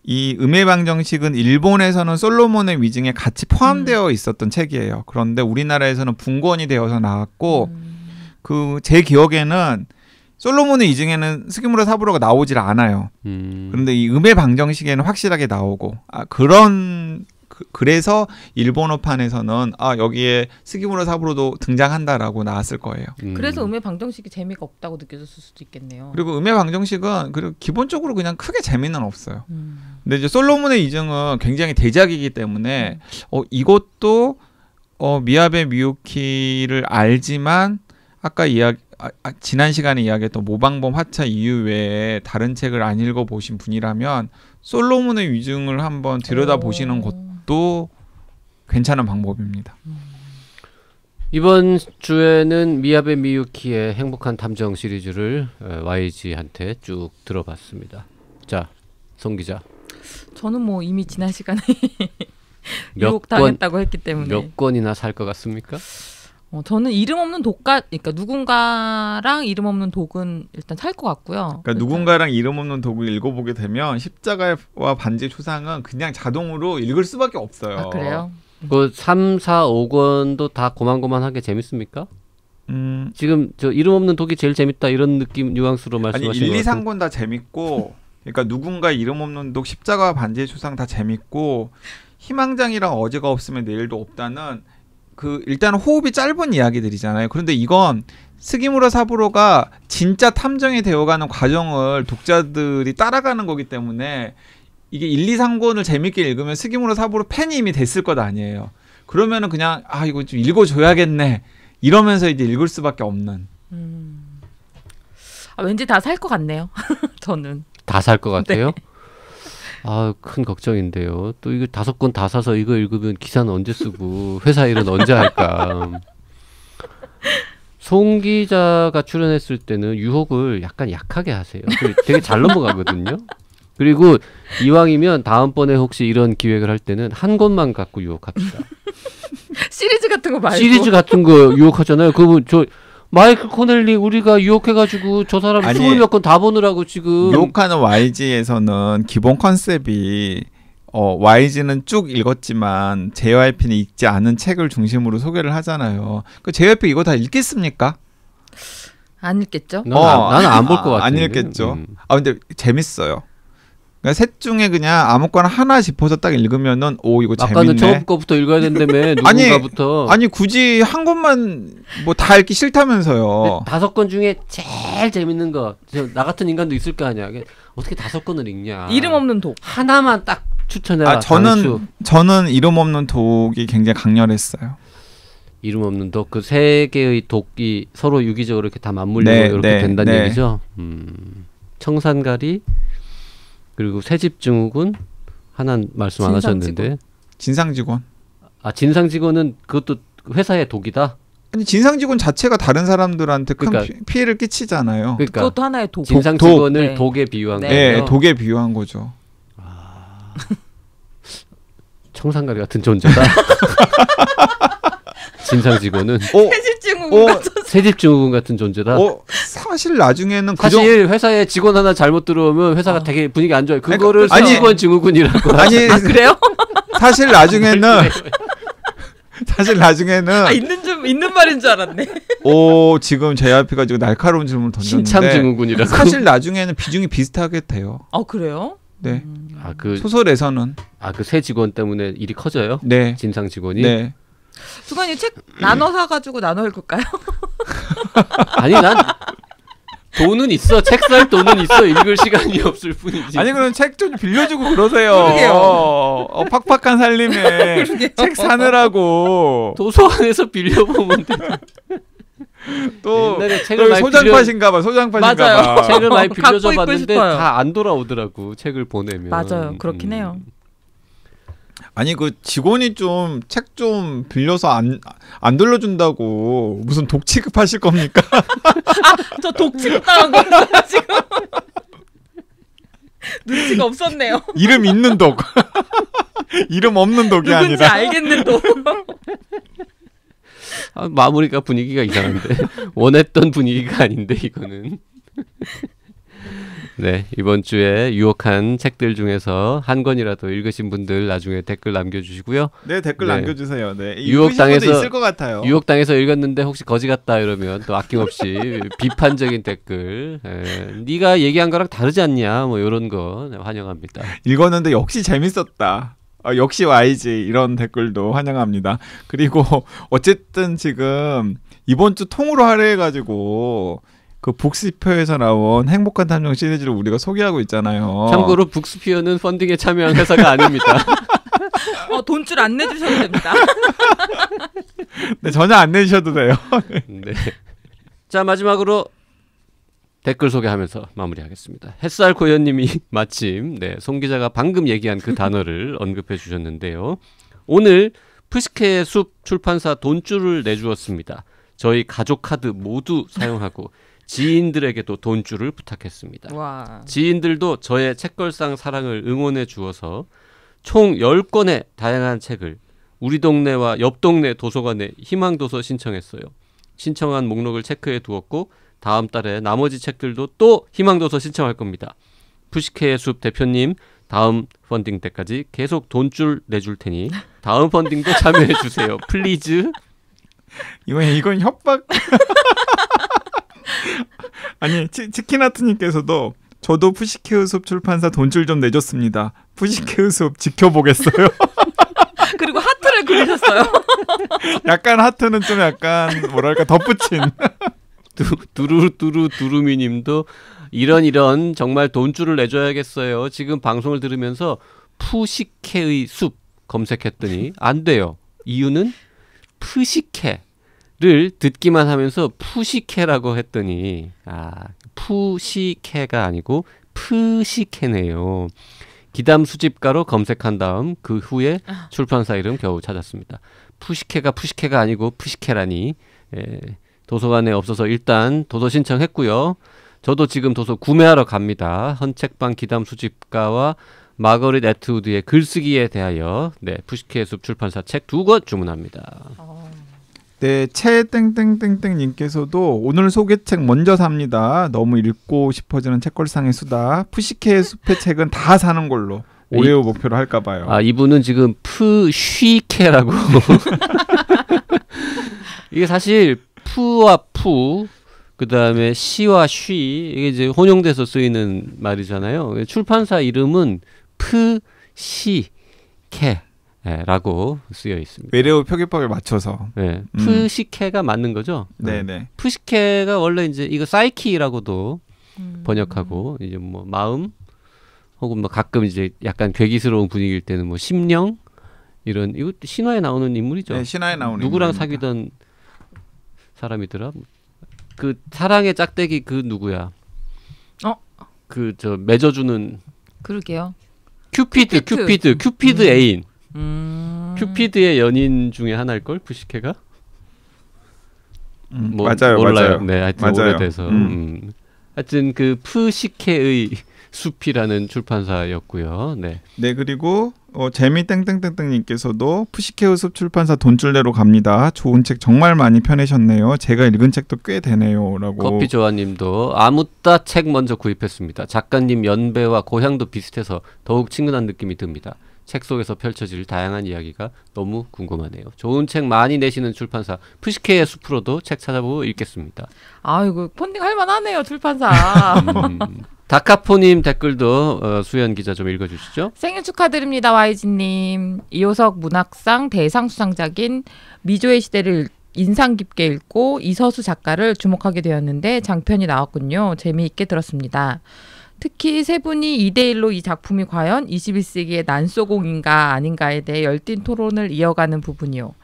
S2: 이 음해 방정식은 일본에서는 솔로몬의 위증에 같이 포함되어 음. 있었던 책이에요. 그런데 우리나라에서는 분권이 되어서 나왔고 음. 그제 기억에는 솔로몬의 이중에는 스기무라 사부로가 나오질 않아요. 음. 그런데 이 음의 방정식에는 확실하게 나오고 아, 그런 그, 래서 일본어판에서는 아 여기에 스기무라 사부로도 등장한다라고 나왔을 거예요. 음. 그래서
S3: 음의 방정식이 재미가 없다고 느껴졌을 수도 있겠네요.
S2: 그리고 음의 방정식은 그리고 기본적으로 그냥 크게 재미는 없어요. 음. 근데 이제 솔로몬의 이중은 굉장히 대작이기 때문에 음. 어 이것도 어미아베 미유키를 알지만 아까 이야기 아, 아, 지난 시간에 이야기했던 모방범 화차 이유 외에 다른 책을 안 읽어 보신 분이라면 솔로몬의 위증을
S1: 한번 들여다 보시는 것도
S2: 괜찮은 방법입니다. 음.
S1: 이번 주에는 미야베 미유키의 행복한 탐정 시리즈를 YG한테 쭉 들어봤습니다. 자, 송 기자.
S3: 저는 뭐 이미 지난 시간에 유혹 당했다고 했기 때문에 몇
S1: 권이나 살 것 같습니까?
S3: 어, 저는 이름 없는 독가, 그러니까 누군가랑 이름 없는 독은 일단 살것 같고요. 그러니까
S2: 일단. 누군가랑 이름 없는 독을 읽어보게 되면 십자가와 반지 초상은 그냥 자동으로 읽을 수밖에 없어요. 아, 그래요?
S1: 그 3, 4, 5권도 다 고만고만하게 재밌습니까? 음. 지금 저 이름 없는 독이 제일 재밌다 이런 느낌 뉘앙스로 말씀하시는 아니 1, 2, 3권
S2: 다 재밌고 그러니까 누군가 이름 없는 독 십자가와 반지의 초상 다 재밌고 희망장이랑 어제가 없으면 내일도 없다는 그 일단 호흡이 짧은 이야기들이잖아요. 그런데 이건 스기무라 사부로가 진짜 탐정이 되어가는 과정을 독자들이 따라가는 거기 때문에 이게 1, 2, 3권을 재밌게 읽으면 스기무라 사부로 팬이 이미 됐을 것 아니에요. 그러면은 그냥 아 이거 좀 읽어줘야겠네
S1: 이러면서 이제 읽을 수밖에 없는. 음...
S3: 아, 왠지 다 살 것 같네요. 저는. 다
S1: 살 것 같아요. 네. 아, 큰 걱정인데요. 또 이거 다섯 권 다 사서 이거 읽으면 기사는 언제 쓰고 회사 일은 언제 할까. 송 기자가 출연했을 때는 유혹을 약간 약하게 하세요. 되게 잘 넘어가거든요. 그리고 이왕이면 다음번에 혹시 이런 기획을 할 때는 한 권만 갖고 유혹합시다.
S3: 시리즈 같은 거 말고. 시리즈
S1: 같은 거 유혹하잖아요. 그거 뭐 저 마이클 코넬리 우리가 유혹해가지고 저 사람 아니, 스물 몇건다 보느라고 지금 유혹하는
S2: YG에서는 기본 컨셉이 어, YG는 쭉 읽었지만 JYP는 읽지 않은 책을 중심으로 소개를 하잖아요. 그 JYP 이거 다 읽겠습니까?
S3: 안 읽겠죠? 어, 나는 안 볼것 아, 같아. 안 읽겠죠.
S1: 음.
S2: 아 근데 재밌어요. 그러니까 셋 중에 그냥 아무거나 하나 짚어서 딱 읽으면은 오 이거 아까는 처음
S1: 거부터 읽어야 된다며 누군가부터. 아니, 아니 굳이 한 권만 뭐 다
S2: 읽기 싫다면서요.
S1: 다섯 권 중에 제일 재밌는 거. 나 같은 인간도 있을 거 아니야. 어떻게 다섯 권을 읽냐. 이름 없는 독. 하나만 딱추천해 아, 저는 강추.
S2: 저는 이름 없는 독이 굉장히 강렬했어요.
S1: 이름 없는 독 그 세 개의 독이 서로 유기적으로 이렇게 다 맞물리고 네, 이렇게 네, 된다는 네. 얘기죠. 음. 청산가리 그리고 새집 증후군 하나 말씀 안 하셨는데 진상 직원. 아 진상 직원은 그것도 회사의
S2: 독이다. 아니 진상 직원 자체가 다른 사람들한테 그러니까, 피, 해를 끼치잖아요. 그러니까 그것도 하나의 독.
S3: 진상 직원을 네. 독에 비유한 거예 네, 예, 독에
S2: 비유한 거죠.
S1: 아. 청산가리 같은 존재다. 진상 직원은. 어, 어, 세집증후군 어, 같은 존재다. 어, 사실 나중에는 그 사실 회사에 직원 하나 잘못 들어오면 회사가 어. 되게 분위기 안 좋아요. 그러니까 그거를 그러원 증후군이라고. 아니 아, 그래요? 사실 나중에는 네. 사실 나중에는 아,
S3: 있는 좀 있는 말인 줄 알았네.
S2: 오 어, 지금 JRP가 지금 날카로운 질문을 던졌는데 신참 증후군이라고.
S3: 사실
S1: 나중에는 비중이 비슷하게 돼요.
S3: 아 그래요?
S1: 네. 아그 소설에서는 아그 새 직원 때문에 일이 커져요? 네. 진상 직원이. 네.
S3: 두관이책 나눠 사가지고 나눠 읽을까요?
S1: 아니 난 돈은 있어 책 살 돈은 있어 읽을 시간이 없을 뿐이지 아니 그럼 책 좀 빌려주고 그러세요 어,
S2: 어, 팍팍한 살림에 책
S1: 사느라고
S2: 도서관에서 빌려보면
S1: 또 옛날에 책을 소장파신가 봐 소장파신가 봐 책을 많이 어, 빌려줘 봤는데 다 안 돌아오더라고 책을 보내면 맞아요
S3: 그렇긴 음. 해요
S2: 아니 그 직원이 좀 책좀 좀 빌려서 안안 들려준다고 무슨 독취급 하실 겁니까?
S3: 저 독취급 당한 거 지금. 눈치가 없었네요.
S2: 이름 있는 독. 이름 없는 독이 아니라. 알겠는 독.
S1: 아, 마무리가 분위기가 이상한데 원했던 분위기가 아닌데 이거는. 네, 이번 주에 유혹한 책들 중에서 한 권이라도 읽으신 분들 나중에 댓글 남겨주시고요. 네, 댓글 네. 남겨주세요. 네, 유혹당에서 있을 것 같아요. 유혹당에서 읽었는데 혹시 거지 같다 이러면 또 아낌없이 비판적인 댓글, 에, 네, 네가 얘기한 거랑 다르지 않냐, 뭐 이런 거 네, 환영합니다. 읽었는데 역시 재밌었다.
S2: 어, 역시 YG 이런 댓글도 환영합니다. 그리고 어쨌든 지금 이번 주 통으로 할애해가지고 그 북스피어에서 나온 행복한 탐정 시리즈를 우리가 소개하고 있잖아요. 참고로
S1: 북스피어는 펀딩에 참여한 회사가 아닙니다.
S3: 어, 돈 줄 안 내주셔도 됩니다. 네,
S1: 전혀 안 내주셔도 돼요. 네. 자, 마지막으로 댓글 소개하면서 마무리하겠습니다. 햇살 고현님이 마침 네, 송 기자가 방금 얘기한 그 단어를 언급해 주셨는데요. 오늘 푸시케 숲 출판사 돈줄을 내주었습니다. 저희 가족 카드 모두 사용하고 지인들에게도 돈줄을 부탁했습니다. 와. 지인들도 저의 책걸상 사랑을 응원해 주어서 총 10권의 다양한 책을 우리 동네와 옆 동네 도서관에 희망도서 신청했어요. 신청한 목록을 체크해 두었고 다음 달에 나머지 책들도 또 희망도서 신청할 겁니다. 푸시케의 숲 대표님 다음 펀딩 때까지 계속 돈줄 내줄 테니 다음 펀딩도 참여해 주세요. 플리즈. 이건 이건 협박. 아니 치, 치킨
S2: 나트님께서도 저도 푸시케우숲 출판사 돈줄 좀 내줬습니다. 푸시케우숲
S1: 지켜보겠어요. 그리고 하트를 그리셨어요. 약간 하트는 좀 약간 뭐랄까 덧붙인. 두루 두루 두루미님도 이런 이런 정말 돈줄을 내줘야겠어요. 지금 방송을 들으면서 푸시케의 숲 검색했더니 안 돼요. 이유는 푸시케 를 듣기만 하면서 푸시케라고 했더니 아 푸시케가 아니고 푸시케네요. 기담 수집가로 검색한 다음 그 후에 아. 출판사 이름 겨우 찾았습니다. 푸시케가 푸시케가 아니고 푸시케라니 예, 도서관에 없어서 일단 도서 신청했고요. 저도 지금 도서 구매하러 갑니다. 헌책방 기담 수집가와 마거릿 에트우드의 글쓰기에 대하여 네 푸시케 숲 출판사 책 두 권 주문합니다. 어. 네,
S2: 채땡땡땡땡님께서도 오늘 소개책 먼저 삽니다. 너무 읽고 싶어지는 책걸상의 수다. 푸시케의 숲의 책은 다 사는 걸로 올해의
S1: 목표로 할까 봐요. 아, 이분은 지금 푸쉬케라고. 이게 사실 푸와 푸 그다음에 시와 쉬 이게 이제 혼용돼서 쓰이는 말이잖아요. 출판사 이름은 푸시케 네, 라고 쓰여 있습니다. 외래어 표기법에 맞춰서. 네, 음. 푸시케가 맞는 거죠? 네네. 음. 네. 푸시케가 원래 이제 이거 사이키라고도 음. 번역하고 이제 뭐 마음 혹은 뭐 가끔 이제 약간 괴기스러운 분위기일 때는 뭐 심령 이런 이거 신화에 나오는 인물이죠. 네, 신화에 나오는 누구랑 인물입니다. 사귀던 사람이더라. 그 사랑의 짝대기 그 누구야? 어? 그 저 맺어주는.
S3: 그러게요. 큐피드, 큐피드, 큐피드, 큐피드 음. 애인.
S1: 음... 큐피드의 연인 중에 하나일 걸 부시케가. 음, 뭐, 맞아요, 몰라요. 맞아요. 네, 하여튼 맞아요. 오래돼서. 음. 음. 하여튼 그 푸시케의 숲이라는 출판사였고요. 네.
S2: 네 그리고 어, 재미
S1: 땡땡땡땡님께서도
S2: 푸시케의 숲 출판사 돈줄내로 갑니다. 좋은 책 정말 많이 편해셨네요 제가 읽은 책도 꽤 되네요라고. 커피
S1: 조아님도 아무따 책 먼저 구입했습니다. 작가님 연배와 고향도 비슷해서 더욱 친근한 느낌이 듭니다. 책 속에서 펼쳐질 다양한 이야기가 너무 궁금하네요. 좋은 책 많이 내시는 출판사 푸시케의 숲으로도 책 찾아보고 읽겠습니다. 아이고
S3: 펀딩 할만하네요 출판사. 음.
S1: 다카포님 댓글도 어, 수연 기자 좀 읽어주시죠.
S3: 생일 축하드립니다, YG님. 이호석 문학상 대상 수상작인 미조의 시대를 인상 깊게 읽고 이서수 작가를 주목하게 되었는데 장편이 나왔군요. 재미있게 들었습니다. 특히 세 분이 2대1로 이 작품이 과연 21세기의 난소공인가 아닌가에 대해 열띤 토론을 이어가는 부분이요.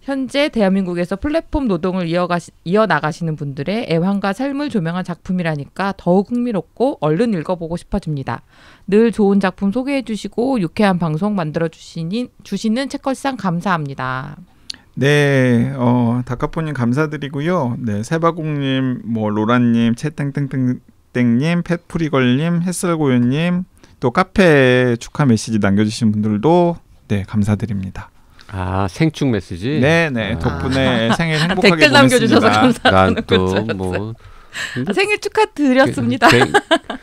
S3: 현재 대한민국에서 플랫폼 노동을 이어가시, 이어나가시는 분들의 애환과 삶을 조명한 작품이라니까 더욱 흥미롭고 얼른 읽어보고 싶어집니다. 늘 좋은 작품 소개해주시고 유쾌한 방송 만들어주시는 주시는 책걸상 감사합니다.
S2: 네, 어, 닭가포님 감사드리고요. 네, 세바공님, 뭐, 로라님, 채땡땡땡 땡땡님, 펫프리걸님, 햇살고유님, 또 카페 축하 메시지 남겨주신 분들도 네 감사드립니다.
S1: 아 생축 메시지? 네네 네. 아. 덕분에 아. 생일 행복하게 댓글 남겨주셔서 감사합니다난또뭐 아, 생일 축하 드렸습니다. 개, 개,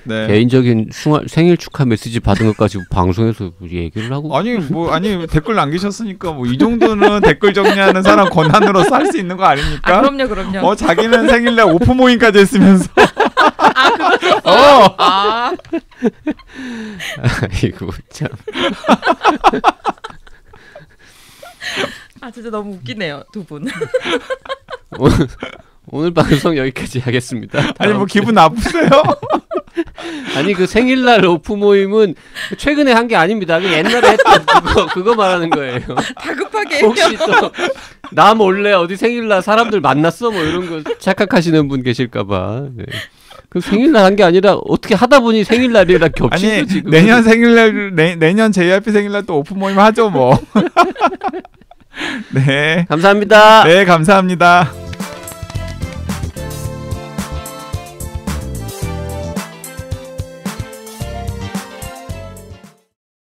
S1: 네. 개인적인 숭하, 생일 축하 메시지 받은 것까지 방송에서 얘기를 하고
S2: 아니 뭐 아니 댓글 남기셨으니까 뭐 이 정도는 댓글 정리하는 사람 권한으로서 수 있는 거 아닙니까? 아, 그럼요, 그럼요. 어 자기는 생일날 오프 모임까지 했으면서
S1: 아, 그 어. 아.
S3: 이거 참. 아 진짜 너무 웃기네요 두 분.
S1: 오늘 방송 여기까지 하겠습니다. 아니 뭐 기분 나쁘세요? 아니 그 생일날 오프 모임은 최근에 한 게 아닙니다. 그 옛날에 했던 그거 그거 말하는 거예요.
S3: 다급하게
S1: 혹시 또 나 몰래 어디 생일날 사람들 만났어 뭐 이런 거 착각하시는 분 계실까봐. 네. 그 생일날 한 게 아니라 어떻게 하다 보니 생일날이라 겹치죠 아니, 지금. 내년 생일날 내, 내년 JYP 생일날 또
S2: 오픈 모임 하죠 뭐. 네. 감사합니다. 네, 감사합니다.